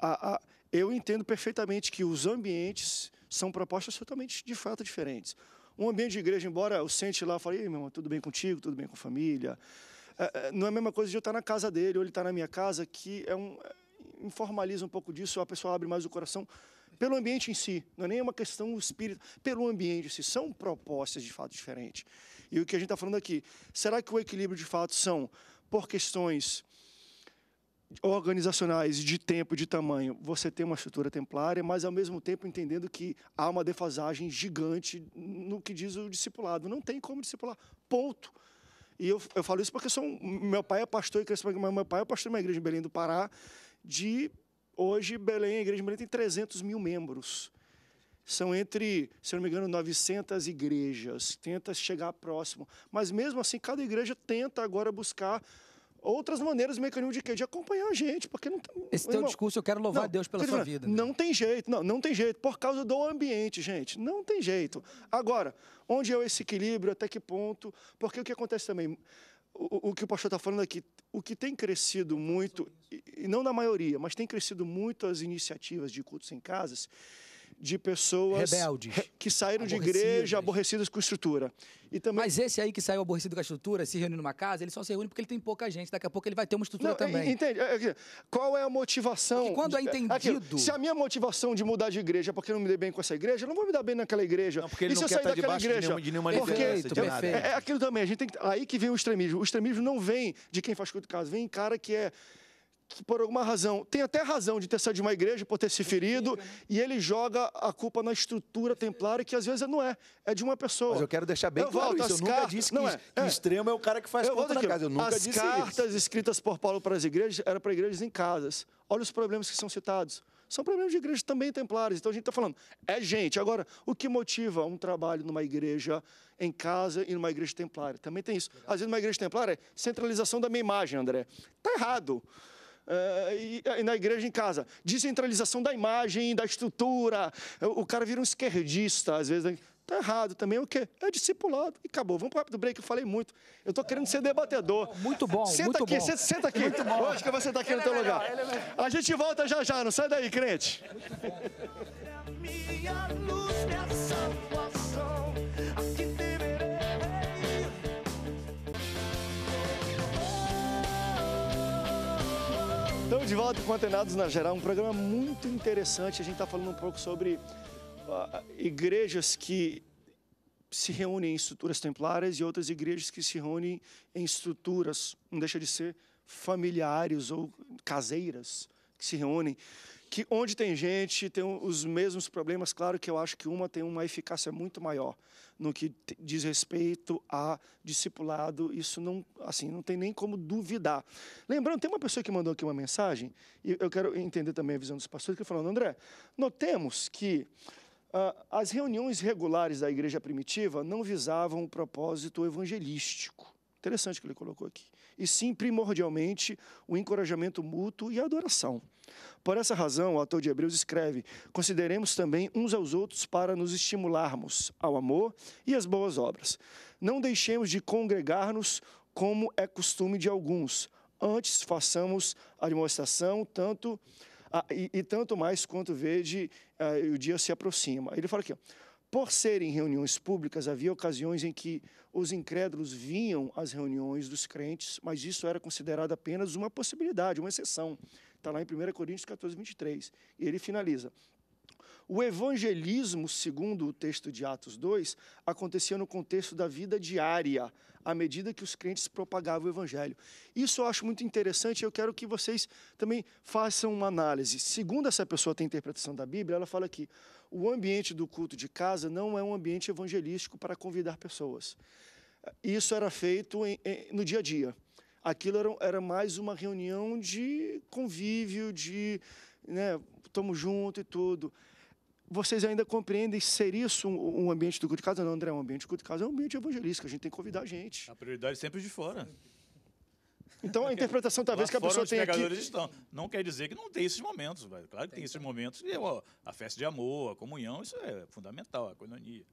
A, a eu entendo perfeitamente que os ambientes são propostas totalmente, de fato, diferentes. Um ambiente de igreja, embora eu sente lá e fale, meu irmão, tudo bem contigo, tudo bem com a família. É, é, não é a mesma coisa de eu estar na casa dele ou ele estar na minha casa, que é um, é, informaliza um pouco disso, a pessoa abre mais o coração pelo ambiente em si, não é nem uma questão espírita, pelo ambiente em si, são propostas de fato diferentes. E o que a gente está falando aqui, será que o equilíbrio de fato são por questões organizacionais, de tempo, de tamanho, você tem uma estrutura templária, mas ao mesmo tempo entendendo que há uma defasagem gigante no que diz o discipulado. Não tem como discipular. Ponto. E eu, eu falo isso porque sou um, meu pai é pastor, e mas meu pai é pastor de uma igreja em Belém do Pará, de hoje Belém, a igreja de Belém tem 300 mil membros. São entre, se não me engano, 900 igrejas, tenta chegar próximo. Mas mesmo assim, cada igreja tenta agora buscar outras maneiras, mecanismo de quê? De acompanhar a gente, porque não tem... Esse irmão, teu discurso, eu quero louvar não, a Deus pela sua falando, vida. Né? Não né? tem jeito, não, não tem jeito, por causa do ambiente, gente, não tem jeito. Agora, onde é esse equilíbrio, até que ponto, porque o que acontece também, o, o que o pastor está falando aqui, o que tem crescido muito, e, e não na maioria, mas tem crescido muito as iniciativas de cultos em casas, de pessoas rebeldes que saíram de igreja aborrecidas com estrutura. E também... Mas esse aí que saiu aborrecido com a estrutura, se reuniu numa casa, ele só se reúne porque ele tem pouca gente. Daqui a pouco ele vai ter uma estrutura Não, também. Entende? É, qual é a motivação? Porque é quando é, é entendido. Aquilo, se a minha motivação de mudar de igreja é porque eu não me dei bem com essa igreja, eu não vou me dar bem naquela igreja. Não, porque ele e se não eu sair tá daquela igreja? De nenhuma, de nenhuma perfeito, de nada. É, é aquilo também. A gente tem que... Aí que vem o extremismo. O extremismo não vem de quem faz culto de casa, vem cara que é que por alguma razão, tem até razão de ter saído de uma igreja por ter se ferido, e ele joga a culpa na estrutura templária, que às vezes não é, é de uma pessoa. Mas eu quero deixar bem eu claro isso, eu nunca disse que, não é. que é. extremo é o cara que faz tudo conta na casa, eu nunca as disse As cartas isso. escritas por Paulo para as igrejas, eram para igrejas em casas. Olha os problemas que são citados. São problemas de igrejas também templares. Então a gente está falando, é gente. Agora, o que motiva um trabalho numa igreja em casa e numa igreja templária? Também tem isso. Às vezes, numa igreja templária, é centralização da minha imagem, André. Está errado. Eh, e, eh, na igreja em casa. Descentralização da imagem, da estrutura. Eh, o cara vira um esquerdista, às vezes. Né? Tá errado também, o quê? É discipulado e acabou. Vamos pro rápido break, eu falei muito. Eu tô querendo ser debatedor. Muito bom, senta muito aqui, bom. Senta, senta aqui, muito Eu acho que eu vou sentar aqui ele no teu é melhor, lugar. É a gente volta já já, não sai daí, crente. Muito bom. É Estamos de volta com Antenados na Geral, um programa muito interessante. A gente está falando um pouco sobre uh, igrejas que se reúnem em estruturas templárias e outras igrejas que se reúnem em estruturas, não deixa de ser familiares ou caseiras que se reúnem que onde tem gente tem os mesmos problemas. Claro que eu acho que uma tem uma eficácia muito maior no que diz respeito a discipulado. Isso não, assim, não tem nem como duvidar. Lembrando, tem uma pessoa que mandou aqui uma mensagem e eu quero entender também a visão dos pastores que falando, André, notemos que uh, as reuniões regulares da igreja primitiva não visavam o um propósito evangelístico. Interessante que ele colocou aqui e sim, primordialmente, o encorajamento mútuo e a adoração. Por essa razão, o autor de Hebreus escreve: consideremos também uns aos outros para nos estimularmos ao amor e às boas obras. Não deixemos de congregar-nos como é costume de alguns. Antes façamos a demonstração, tanto. Ah, e, e, tanto mais quanto vede ah, o dia se aproxima. Ele fala aqui, ó, por serem reuniões públicas, havia ocasiões em que os incrédulos vinham às reuniões dos crentes, mas isso era considerado apenas uma possibilidade, uma exceção. Está lá em 1 Coríntios 14, 23. E ele finaliza: o evangelismo, segundo o texto de Atos 2, acontecia no contexto da vida diária, à medida que os crentes propagavam o evangelho. Isso eu acho muito interessante e eu quero que vocês também façam uma análise. Segundo essa pessoa tem interpretação da Bíblia, ela fala que o ambiente do culto de casa não é um ambiente evangelístico para convidar pessoas. Isso era feito em, em, no dia a dia. Aquilo era, era mais uma reunião de convívio, de né, junto e tudo vocês ainda compreendem ser isso um, um ambiente do culto de casa? Não, André, é um ambiente do culto de casa é um ambiente evangelístico, a gente tem que convidar a gente. A prioridade sempre é de fora. Então a interpretação talvez que a pessoa tem aqui... Estão. Não quer dizer que não tem esses momentos, claro que tem, tem esses momentos. E, ó, a festa de amor, a comunhão, isso é fundamental, a coinonia.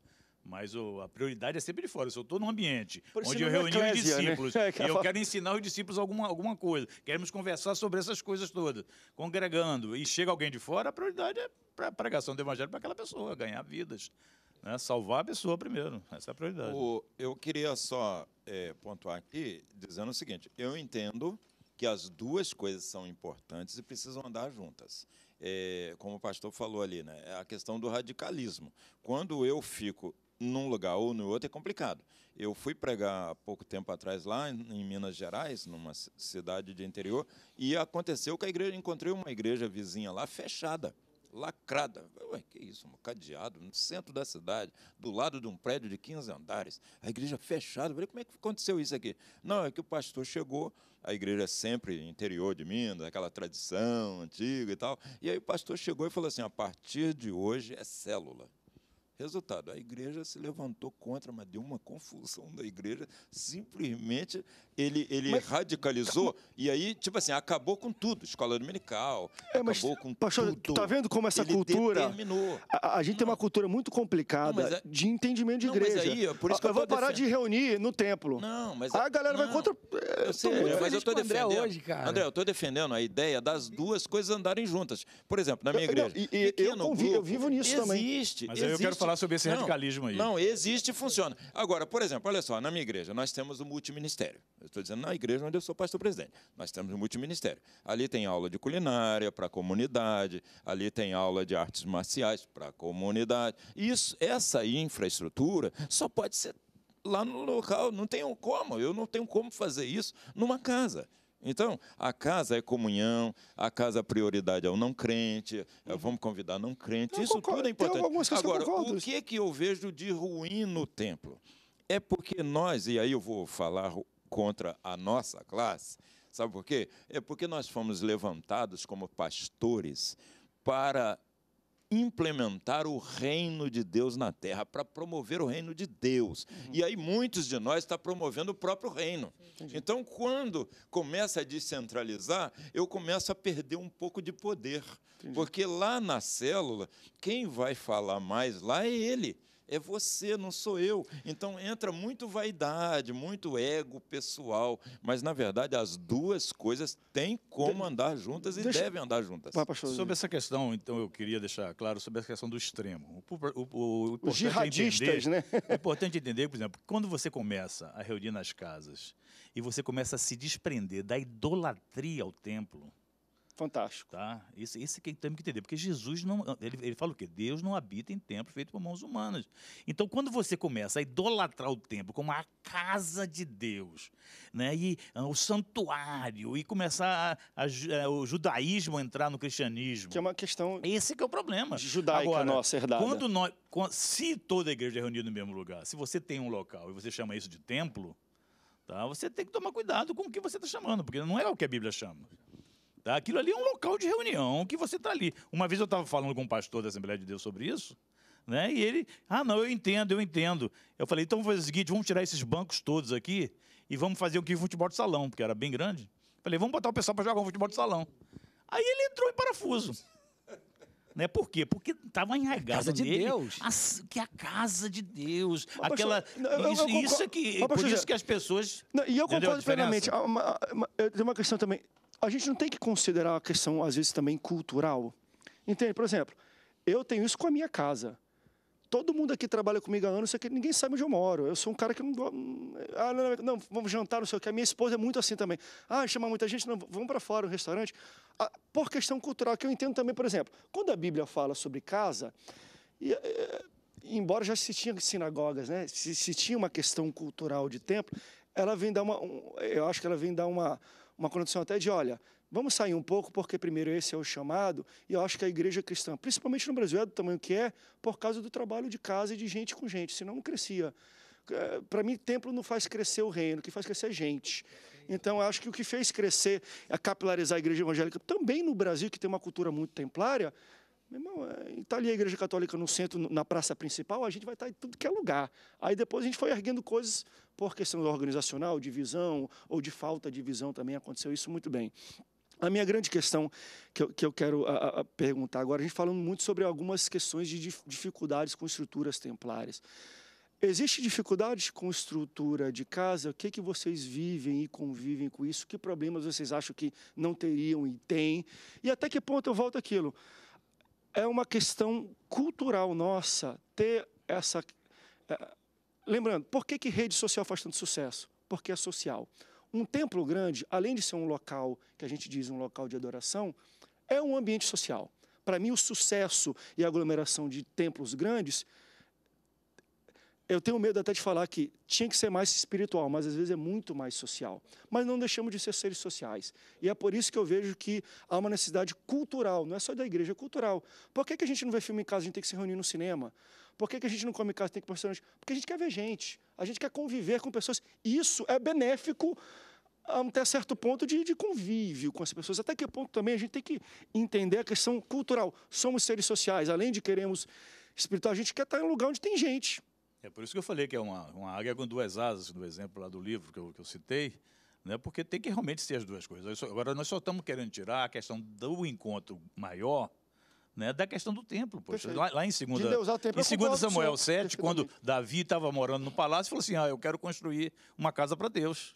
Mas a prioridade é sempre de fora. Se eu estou num ambiente Por onde eu é reuni os né? discípulos né? e eu quero ensinar os discípulos alguma, alguma coisa, queremos conversar sobre essas coisas todas, congregando, e chega alguém de fora, a prioridade é para a pregação do evangelho para aquela pessoa, ganhar vidas. Né? Salvar a pessoa primeiro, essa é a prioridade. O, eu queria só é, pontuar aqui, dizendo o seguinte: eu entendo que as duas coisas são importantes e precisam andar juntas. É, como o pastor falou ali, né? É a questão do radicalismo. Quando eu fico num lugar ou no outro é complicado. Eu fui pregar há pouco tempo atrás lá em Minas Gerais, numa cidade de interior, e aconteceu que a igreja encontrei uma igreja vizinha lá fechada, lacrada. Ué, que isso, um cadeado no centro da cidade, do lado de um prédio de 15 andares. A igreja fechada. Eu falei, como é que aconteceu isso aqui? Não, é que o pastor chegou, a igreja é sempre interior de Minas, aquela tradição antiga e tal. E aí o pastor chegou e falou assim: "A partir de hoje é célula". Resultado, a igreja se levantou contra, mas deu uma confusão da igreja. Simplesmente ele, ele mas, radicalizou calma. e aí, tipo assim, acabou com tudo. Escola dominical, é, acabou mas, com pastor, tudo. Está tá vendo como essa ele cultura. A, a gente não. tem uma cultura muito complicada não, é de entendimento de não, igreja. Mas aí, por isso ah, que eu, eu vou parar defendendo. de reunir no templo. Não, mas. É a, galera vai contra. Eu é, sei, André, mas eu estou defendendo. André, hoje, cara. André, eu estou defendendo a ideia das duas coisas andarem juntas. Por exemplo, na minha igreja. Eu, pequeno eu, convivo, grupo, eu vivo nisso existe, também. Mas existe, eu quero falar sobre esse não, radicalismo aí. Não, existe e funciona. Agora, por exemplo, olha só, na minha igreja, nós temos o um multiministério. Eu estou dizendo na igreja onde eu sou pastor presidente. Nós temos o um multiministério. Ali tem aula de culinária para a comunidade, ali tem aula de artes marciais para a comunidade. Isso, essa infraestrutura só pode ser lá no local. Não tenho como, eu não tenho como fazer isso numa casa. Então, a casa é comunhão, a casa é prioridade ao não crente, é, uhum. vamos convidar não crente, isso concordo, tudo é importante. Agora, o que, é que eu vejo de ruim no templo? É porque nós, e aí eu vou falar contra a nossa classe, sabe por quê? É porque nós fomos levantados como pastores para implementar o reino de Deus na terra, para promover o reino de Deus. Uhum. E aí muitos de nós está promovendo o próprio reino. Entendi. Então, quando começa a descentralizar, eu começo a perder um pouco de poder. Entendi. Porque lá na célula, quem vai falar mais lá é ele é você, não sou eu. Então entra muito vaidade, muito ego pessoal, mas na verdade as duas coisas têm como andar juntas e Deixa... devem andar juntas. Sobre essa questão, então eu queria deixar claro sobre essa questão do extremo. O, o, o, o Os é jihadistas, entender, né? É importante entender, por exemplo, quando você começa a reunir nas casas e você começa a se desprender da idolatria ao templo, Fantástico. Tá? Isso, isso que temos que entender, porque Jesus não. Ele, ele fala o quê? Deus não habita em templo feito por mãos humanas. Então, quando você começa a idolatrar o templo como a casa de Deus, né? E ah, o santuário, e começar a, a, a, eh, o judaísmo entrar no cristianismo. Que é uma questão. Esse que é o problema. Judaica Agora, nossa herdade. Quando nós, se toda a igreja é reunida no mesmo lugar, se você tem um local e você chama isso de templo, tá? você tem que tomar cuidado com o que você está chamando, porque não é o que a Bíblia chama. Tá? Aquilo ali é um local de reunião que você está ali. Uma vez eu estava falando com um pastor da Assembleia de Deus sobre isso, né? e ele, ah, não, eu entendo, eu entendo. Eu falei, então vamos fazer o seguinte, vamos tirar esses bancos todos aqui e vamos fazer o que futebol de salão, porque era bem grande. Falei, vamos botar o pessoal para jogar um futebol de salão. Aí ele entrou em parafuso. Né? Por quê? Porque estava enraigado casa de nele, Deus. A, que é a casa de Deus. Mas, aquela, não, eu, isso, eu, isso é que. Mas, por isso que as pessoas. Não, e eu concordo plenamente. Ah, ah, Tem uma questão também a gente não tem que considerar a questão, às vezes, também cultural. Entende? Por exemplo, eu tenho isso com a minha casa. Todo mundo aqui trabalha comigo há anos, que ninguém sabe onde eu moro. Eu sou um cara que não. Hum, ah, não, não, vamos jantar, não sei o que. A minha esposa é muito assim também. Ah, chamar muita gente, não, vamos para fora, um restaurante. Ah, por questão cultural, que eu entendo também, por exemplo, quando a Bíblia fala sobre casa, e, eh, eh, embora já se tinha sinagogas, né? Se, se, tinha uma questão cultural de templo, ela vem dar uma. Um, eu acho que ela vem dar uma uma condição até de, olha, vamos sair um pouco, porque primeiro esse é o chamado, e eu acho que a igreja cristã, principalmente no Brasil, é do tamanho que é, por causa do trabalho de casa e de gente com gente, senão não crescia. É, Para mim, templo não faz crescer o reino, o que faz crescer é gente. Então, eu acho que o que fez crescer, é capilarizar a igreja evangélica, também no Brasil, que tem uma cultura muito templária, meu irmão, é, está ali a igreja católica no centro, na praça principal, a gente vai estar em tudo que é lugar. Aí depois a gente foi erguendo coisas por questão organizacional, de visão, ou de falta de visão também, aconteceu isso muito bem. A minha grande questão que eu, que eu quero a, a perguntar agora, a gente falando muito sobre algumas questões de dificuldades com estruturas templares. Existe dificuldade com estrutura de casa? O que, que vocês vivem e convivem com isso? Que problemas vocês acham que não teriam e têm? E até que ponto eu volto aquilo? é uma questão cultural nossa ter essa. É, lembrando, por que, que rede social faz tanto sucesso? Porque é social. Um templo grande, além de ser um local que a gente diz um local de adoração, é um ambiente social. Para mim, o sucesso e a aglomeração de templos grandes eu tenho medo até de falar que tinha que ser mais espiritual, mas às vezes é muito mais social. Mas não deixamos de ser seres sociais. E é por isso que eu vejo que há uma necessidade cultural, não é só da igreja, é cultural. Por que, que a gente não vê filme em casa, a gente tem que se reunir no cinema? Por que, que a gente não come em casa, tem que ir para Porque a gente quer ver gente, a gente quer conviver com pessoas. Isso é benéfico até certo ponto de, de, convívio com as pessoas. Até que ponto também a gente tem que entender a questão cultural. Somos seres sociais, além de queremos espiritual, a gente quer estar em um lugar onde tem gente. É por isso que eu falei que é uma, uma águia com duas asas, no exemplo lá do livro que eu, que eu citei, né? porque tem que realmente ser as duas coisas. Agora, nós só estamos querendo tirar a questão do encontro maior né, da questão do templo. Lá, lá, em 2 em Samuel 7, quando Davi estava morando no palácio, falou assim: ah, eu quero construir uma casa para Deus.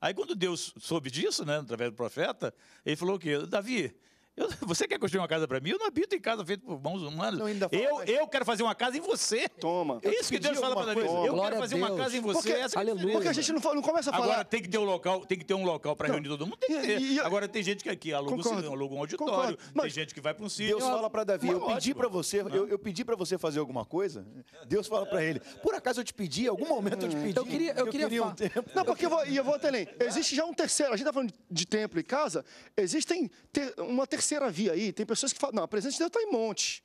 Aí quando Deus soube disso, né, através do profeta, ele falou o quê? Davi, eu, você quer construir uma casa para mim? Eu não habito em casa feita por mãos humanas. eu, mais. eu quero fazer uma casa em você. Toma. É isso que Deus fala para nós. Eu Glória quero fazer uma casa em você. Porque, é aleluia. porque a gente não, fala, não começa a falar. Agora tem que ter um local, tem que ter um local para reunir todo mundo. Tem que ter. E, e, Agora tem gente que aqui aluga, concordo, um, aluga um auditório, tem gente que vai para um sítio. Deus fala para Davi, eu é pedi para você, eu, eu, pedi para você fazer alguma coisa. Deus fala para ele. Por acaso eu te pedi, em algum momento eu te pedi. Eu queria, eu queria, eu queria um tempo. Não, porque eu vou, e eu vou até além. Existe já um terceiro. A gente tá falando de templo e casa. Existem uma terceira terceira via aí, tem pessoas que falam, não, a presença de Deus está em monte.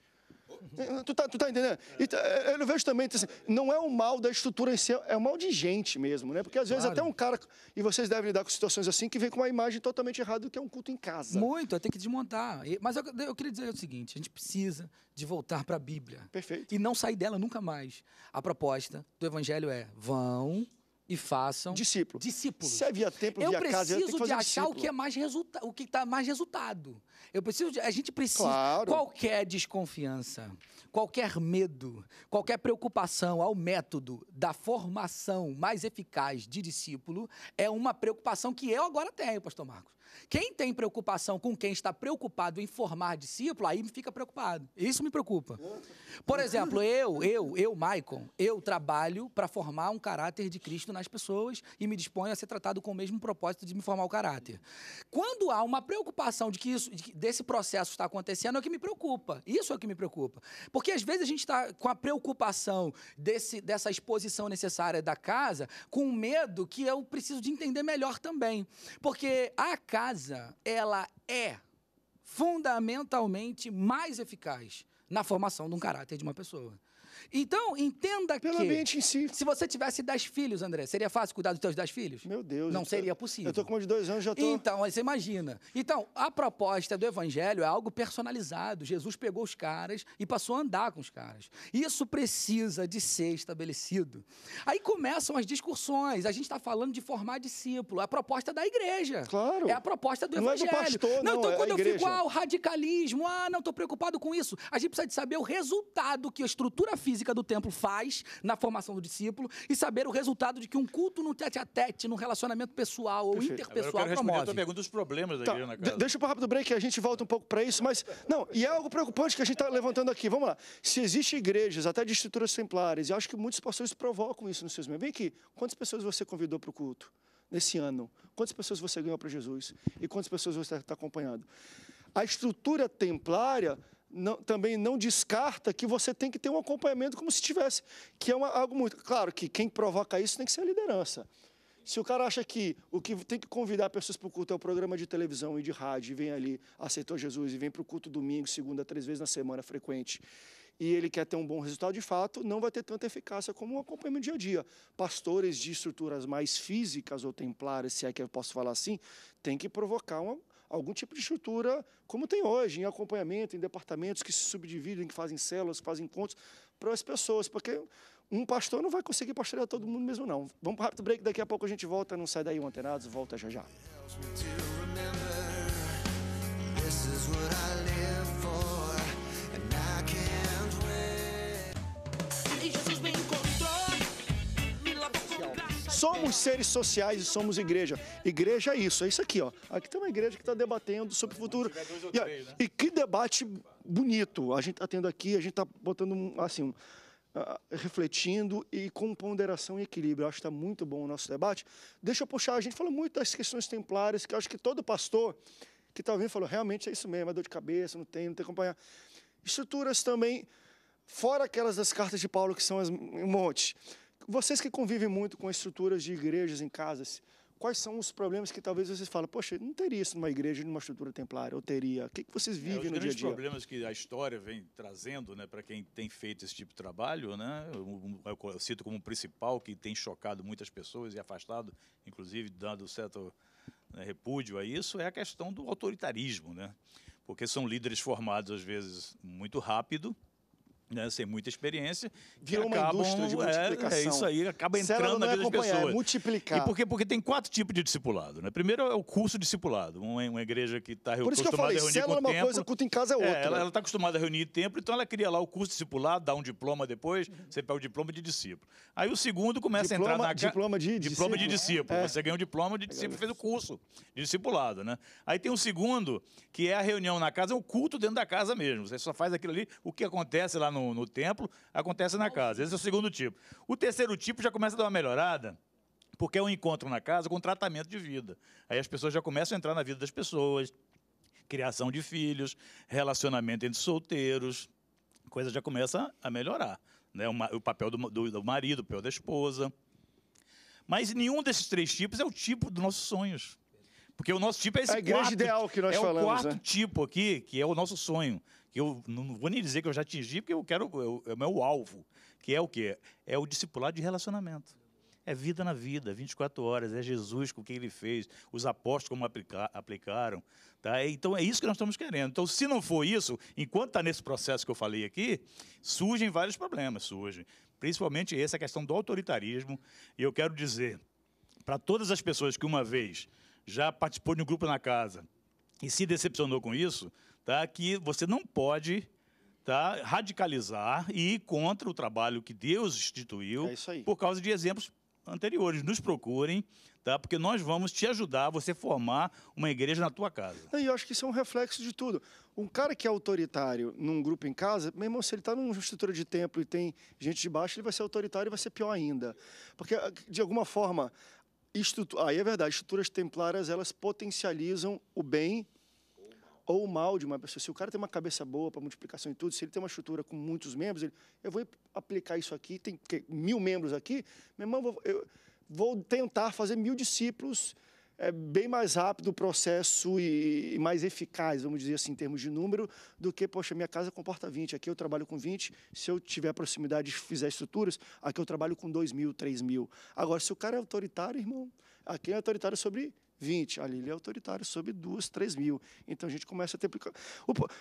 Eh, tu tá, tu tá entendendo? Então, eh, eh, eu vejo também, então, assim, não é o mal da estrutura em si, é o mal de gente mesmo, né? Porque às vezes claro. até um cara, e vocês devem lidar com situações assim, que vem com uma imagem totalmente errada do que é um culto em casa. Muito, tem que desmontar. Mas eu, eu queria dizer o seguinte, a gente precisa de voltar para a Bíblia. Perfeito. E não sair dela nunca mais. A proposta do Evangelho é, vão e façam discípulo. discípulos. Se havia é templo, eu preciso casa, eu preciso de achar discípulo. o que é mais resulta o que está mais resultado. Eu preciso de, a gente precisa claro. qualquer desconfiança, qualquer medo, qualquer preocupação ao é método da formação mais eficaz de discípulo é uma preocupação que eu agora tenho, pastor Marcos. Quem tem preocupação com quem está preocupado em formar discípulo, aí fica preocupado. Isso me preocupa. Por exemplo, eu, eu, eu, Maicon, eu trabalho para formar um caráter de Cristo nas pessoas e me disponho a ser tratado com o mesmo propósito de me formar o caráter. Quando há uma preocupação de que isso, de desse processo está acontecendo, é o que me preocupa. Isso é o que me preocupa. Porque às vezes a gente está com a preocupação desse, dessa exposição necessária da casa, com medo que eu preciso de entender melhor também. Porque a casa casa, ela é fundamentalmente mais eficaz na formação de um caráter de uma pessoa. Então, entenda Pelo que. Pelo ambiente em si. Se você tivesse dez filhos, André, seria fácil cuidar dos teus dez filhos? Meu Deus. Não seria tô, possível. Eu tô com mais de dois anos, já tô. Então, mas você imagina. Então, a proposta do evangelho é algo personalizado. Jesus pegou os caras e passou a andar com os caras. Isso precisa de ser estabelecido. Aí começam as discussões. A gente está falando de formar discípulo. É a proposta da igreja. Claro. É a proposta do não evangelho. É do pastor, não, não, então é quando eu fico, ah, o radicalismo, ah, não estou preocupado com isso. A gente precisa de saber o resultado que a estrutura física do templo faz na formação do discípulo e saber o resultado de que um culto no tete a tete, num relacionamento pessoal ou Perfeito. interpessoal Agora eu promove. Eu pergunta dos problemas da tá. igreja na né, casa. De deixa para rápido break, a gente volta um pouco para isso, mas não, e é algo preocupante que a gente está levantando aqui. Vamos lá. Se existem igrejas, até de estruturas templares, e acho que muitos pastores provocam isso nos seus membros. Vem aqui, quantas pessoas você convidou para o culto nesse ano? Quantas pessoas você ganhou para Jesus? E quantas pessoas você está acompanhando? A estrutura templária não, também não descarta que você tem que ter um acompanhamento como se tivesse, que é uma, algo muito. Claro que quem provoca isso tem que ser a liderança. Se o cara acha que o que tem que convidar pessoas para o culto é o programa de televisão e de rádio, e vem ali, aceitou Jesus, e vem para o culto domingo, segunda, três vezes na semana, frequente, e ele quer ter um bom resultado, de fato, não vai ter tanta eficácia como um acompanhamento dia a dia. Pastores de estruturas mais físicas ou templares, se é que eu posso falar assim, tem que provocar uma, algum tipo de estrutura como tem hoje, em acompanhamento, em departamentos que se subdividem, que fazem células, que fazem encontros para as pessoas, porque um pastor não vai conseguir pastorear todo mundo mesmo não. Vamos para rápido break, daqui a pouco a gente volta, não sai daí o Antenados, volta já já. This Somos seres sociais e somos igreja. Igreja é isso, é isso aqui, ó. Aqui tem uma igreja que está debatendo sobre o futuro. E, né? e, que debate bonito a gente está tendo aqui, a gente está botando assim. Uh, refletindo e com ponderação e equilíbrio. Eu acho que está muito bom o nosso debate. Deixa eu puxar, a gente falou muito das questões templárias, que eu acho que todo pastor que está ouvindo falou, realmente é isso mesmo, é dor de cabeça, não tem, não tem que acompanhar. Estruturas também, fora aquelas das cartas de Paulo, que são as, um monte. Vocês que convivem muito com estruturas de igrejas em casas, quais são os problemas que talvez vocês falem, poxa, não teria isso numa igreja, numa estrutura templária, ou teria? O que, vocês é, vivem é, no dia a dia? Os problemas que a história vem trazendo né, para quem tem feito esse tipo de trabalho, né, eu, eu, eu cito como principal que tem chocado muitas pessoas e afastado, inclusive dando certo né, repúdio a isso, é a questão do autoritarismo. Né? Porque são líderes formados, às vezes, muito rápido, né, sem muita experiência, Virou que uma acabam, indústria de é, multiplicação. É, é isso aí, acaba entrando na é vida das é pessoas. É multiplicar. E por quê? Porque tem quatro tipos de discipulado. Né? Primeiro é o curso discipulado, uma, uma igreja que está acostumada que eu falei, a reunir é uma coisa, culto em casa é outra. É, ela está acostumada a reunir tempo, então ela cria lá o curso discipulado, dá um diploma depois, uhum. você pega o diploma de discípulo. Aí o segundo começa diploma, a entrar na... Diploma de Diploma discípulo. de discípulo. É. Você ganha um diploma de discípulo, fez o curso de discipulado. Né? Aí tem o segundo, que é a reunião na casa, é o culto dentro da casa mesmo. Você só faz aquilo ali, o que acontece lá no no, no templo, acontece na casa. Esse é o segundo tipo. O terceiro tipo já começa a dar uma melhorada, porque é um encontro na casa com tratamento de vida. Aí as pessoas já começam a entrar na vida das pessoas, criação de filhos, relacionamento entre solteiros, coisa já começa a melhorar. Né? O, papel do, do, do marido, o papel da esposa. Mas nenhum desses três tipos é o tipo dos nossos sonhos. Porque o nosso tipo é esse é a quarto, ideal que nós é falamos, o quarto né? tipo aqui, que é o nosso sonho que eu não vou nem dizer que eu já atingi, porque eu quero, eu, é o meu alvo, que é o quê? É o discipulado de relacionamento. É vida na vida, 24 horas, é Jesus com o que ele fez, os apóstolos como aplicaram. Tá? Então é isso que nós estamos querendo. Então, se não for isso, enquanto está nesse processo que eu falei aqui, surgem vários problemas, surgem. Principalmente essa questão do autoritarismo. E eu quero dizer para todas as pessoas que uma vez já participou de um grupo na casa e se decepcionou com isso, tá? que você não pode tá? radicalizar e ir contra o trabalho que Deus instituiu é por causa de exemplos anteriores. Nos procurem, tá? porque nós vamos te ajudar a você formar uma igreja na tua casa. E eu acho que isso é um reflexo de tudo. Um cara que é autoritário num grupo em casa, meu irmão, se ele está numa estrutura de templo e tem gente de baixo, ele vai ser autoritário e vai ser pior ainda. Porque, de alguma forma, aí ah, é verdade, estruturas templárias elas potencializam o bem ou o mal de uma pessoa. Se o cara tem uma cabeça boa para multiplicação e tudo, se ele tem uma estrutura com muitos membros, ele, eu vou aplicar isso aqui, tem que, mil membros aqui, meu irmão, vou, eu vou tentar fazer mil discípulos. É bem mais rápido o processo e, e, mais eficaz, vamos dizer assim, em termos de número, do que, poxa, minha casa comporta 20, aqui eu trabalho com 20, se eu tiver proximidade e fizer estruturas, aqui eu trabalho com 2 mil, 3 mil. Agora, se o cara é autoritário, irmão, aqui é autoritário sobre 20. Ali ele é autoritário sobre 2, 3 mil. Então a gente começa a ter.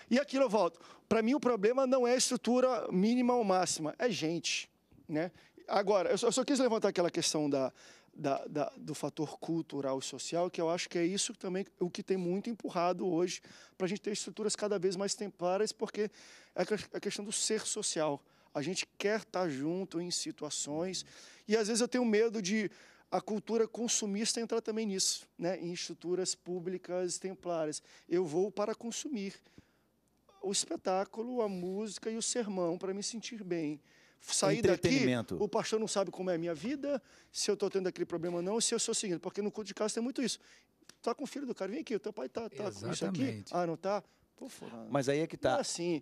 E aquilo eu volto. Para mim, o problema não é a estrutura mínima ou máxima, é gente. Né? Agora, eu só, quis levantar aquela questão da, da, da, do fator cultural e social, que eu acho que é isso também o que tem muito empurrado hoje para a gente ter estruturas cada vez mais templárias, porque é a é questão do ser social. A gente quer estar tá junto em situações e às vezes eu tenho medo de a cultura consumista entra também nisso, né? em estruturas públicas templares. Eu vou para consumir o espetáculo, a música e o sermão para me sentir bem. Sair daqui, o pastor não sabe como é a minha vida, se eu estou tendo aquele problema ou não, se eu sou seguindo. Porque no culto de casa tem muito isso. Tá com o filho do cara, vem aqui, o teu pai está tá com isso aqui. Ah, não tá? Mas aí é que está. é assim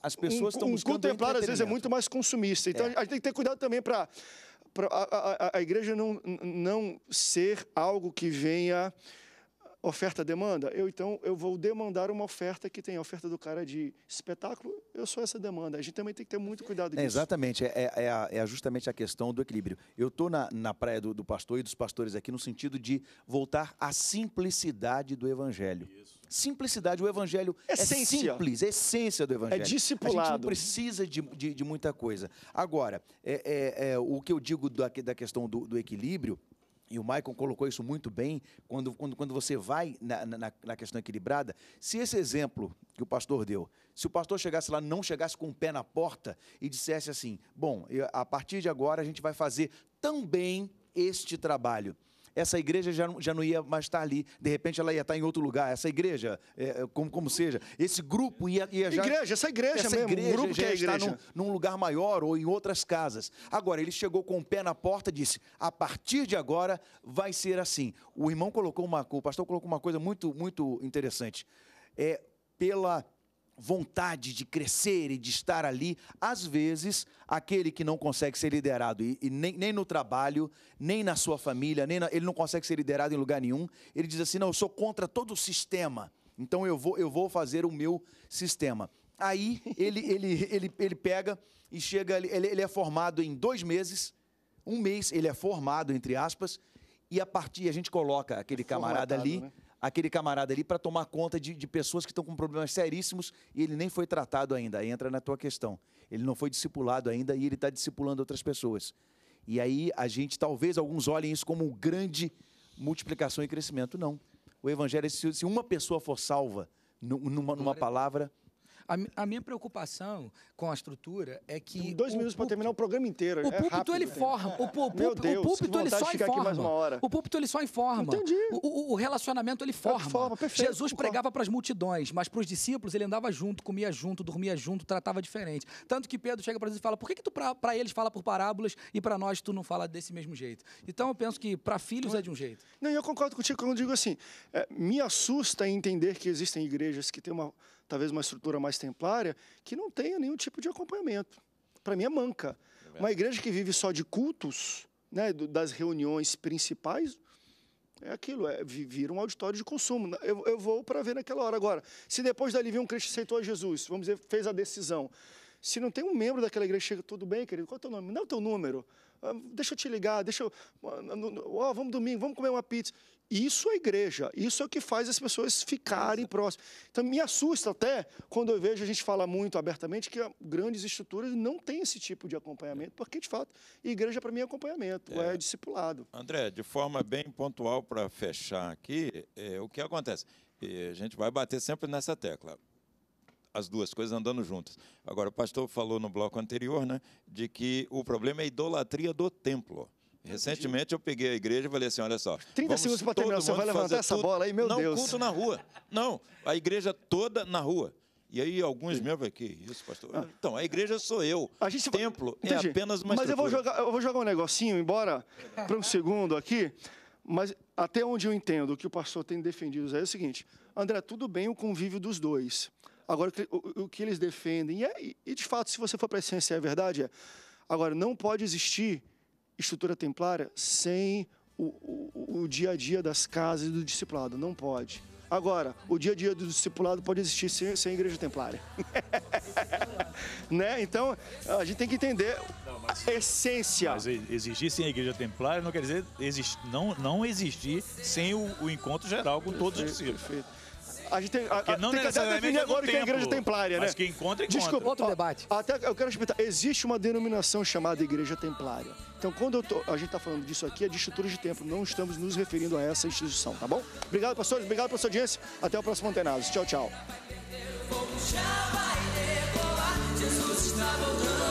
as pessoas estão um buscando contemplar às vezes é muito mais consumista. Então é. a gente tem que ter cuidado também para a, a, a, igreja não, não ser algo que venha oferta-demanda. Eu então eu vou demandar uma oferta que tem a oferta do cara de espetáculo. Eu sou essa demanda. A gente também tem que ter muito cuidado com é, Exatamente, é, é, é, é justamente a questão do equilíbrio. Eu estou na, na praia do, do pastor e dos pastores aqui no sentido de voltar à simplicidade do evangelho. Isso simplicidade. O evangelho é essência. é simples, é essência do evangelho. É discipulado. A gente não precisa de, de, de muita coisa. Agora, é, é, é, o que eu digo da, da questão do, do equilíbrio, e o Maicon colocou isso muito bem, quando, quando, quando você vai na, na, na, questão equilibrada, se esse exemplo que o pastor deu, se o pastor chegasse lá, não chegasse com o pé na porta e dissesse assim: bom, a partir de agora a gente vai fazer também este trabalho essa igreja já não, já não ia mais estar ali. De repente ela ia estar em outro lugar. Essa igreja, é, é como, como seja, esse grupo ia, ia já. Igreja, essa igreja essa mesmo. Igreja um grupo já que é igreja. está num, num lugar maior ou em outras casas. Agora, ele chegou com o pé na porta e disse: a partir de agora vai ser assim. O irmão colocou uma. O pastor colocou uma coisa muito, muito interessante. É pela vontade de crescer e de estar ali, às vezes, aquele que não consegue ser liderado, e, e nem, nem, no trabalho, nem na sua família, nem na, ele não consegue ser liderado em lugar nenhum, ele diz assim: não, eu sou contra todo o sistema, então eu vou, eu vou fazer o meu sistema. Aí ele, ele, ele, ele pega e chega, ele, ele é formado em dois meses, um mês ele é formado, entre aspas, e a partir, a gente coloca aquele camarada ali. Né? aquele camarada ali para tomar conta de, de pessoas que estão com problemas seríssimos e ele nem foi tratado ainda. Aí entra na tua questão. Ele não foi discipulado ainda e ele está discipulando outras pessoas. E aí a gente, talvez, alguns olhem isso como um grande multiplicação e crescimento. Não. O evangelho, é se uma pessoa for salva numa, numa palavra, a, a minha preocupação com a estrutura é que. Tem dois minutos para terminar o programa inteiro. O é púlpito ele né? forma. O, pú, Meu Deus, o púlpito ele só informa. O púlpito ele só informa. Entendi. O, o relacionamento ele forma. forma perfeito, Jesus pregava para as multidões, mas para os discípulos ele andava junto, comia junto, dormia junto, tratava diferente. Tanto que Pedro chega para Jesus e fala: por que, que tu para eles fala por parábolas e para nós tu não fala desse mesmo jeito? Então eu penso que para filhos é de um jeito. Não, eu concordo contigo quando digo assim: é, me assusta entender que existem igrejas que têm uma talvez uma estrutura mais templária, que não tenha nenhum tipo de acompanhamento. Para mim é manca. É uma igreja que vive só de cultos, né, das reuniões principais, é aquilo, é vira um auditório de consumo. Eu, eu vou para ver naquela hora. Agora, se depois dali vir um crente aceitou a Jesus, vamos dizer, fez a decisão. Se não tem um membro daquela igreja, chega, tudo bem, querido, qual é o teu nome? Não é o teu número. Ah, deixa eu te ligar, deixa eu. Ah, ó, oh, vamos domingo, vamos comer uma pizza. Isso é igreja, isso é o que faz as pessoas ficarem próximas. Então, me assusta até quando eu vejo a gente falar muito abertamente que grandes estruturas não têm esse tipo de acompanhamento, porque, de fato, igreja para mim é acompanhamento, é, é discipulado. André, de forma bem pontual para fechar aqui, é, o que acontece? E a gente vai bater sempre nessa tecla as duas coisas andando juntas. Agora, o pastor falou no bloco anterior, né, de que o problema é a idolatria do templo. Recentemente eu peguei a igreja e falei assim: olha só. 30 segundos para terminar, você vai levantar essa tudo, bola aí, meu não, Deus. Não, culto na rua. Não, a igreja toda na rua. E aí alguns membros aqui, isso, pastor. Ah. Então, a igreja sou eu. A gente templo é Entendi. é apenas uma Mas eu vou jogar, eu vou jogar um negocinho embora para um segundo aqui, mas até onde eu entendo o que o pastor tem defendido é o seguinte: André, tudo bem o convívio dos dois. Agora o, que eles defendem e, é, e de fato, se você for para a essência, é verdade é. Agora não pode existir estrutura templária sem o, o, o, dia a dia das casas e do discipulado. Não pode. Agora, o dia a dia do discipulado pode existir sem, sem igreja templária. né? Então, a gente tem que entender a essência. Mas existir sem a igreja templária não quer dizer exist, não, não existir sem o, o encontro geral com todos os discípulos. Perfeito. A gente tem, a, a, não tem que até definir agora que é a igreja templária, né? Mas que encontra, encontra. Desculpa, outro debate. Até eu quero explicar. Existe uma denominação chamada igreja templária. Então, quando tô, a gente está falando disso aqui, é de estrutura de templo. Não estamos nos referindo a essa instituição, tá bom? Obrigado, pastores. Obrigado pela sua audiência. Até o próximo Antenados. Tchau, tchau. Jesus está voltando.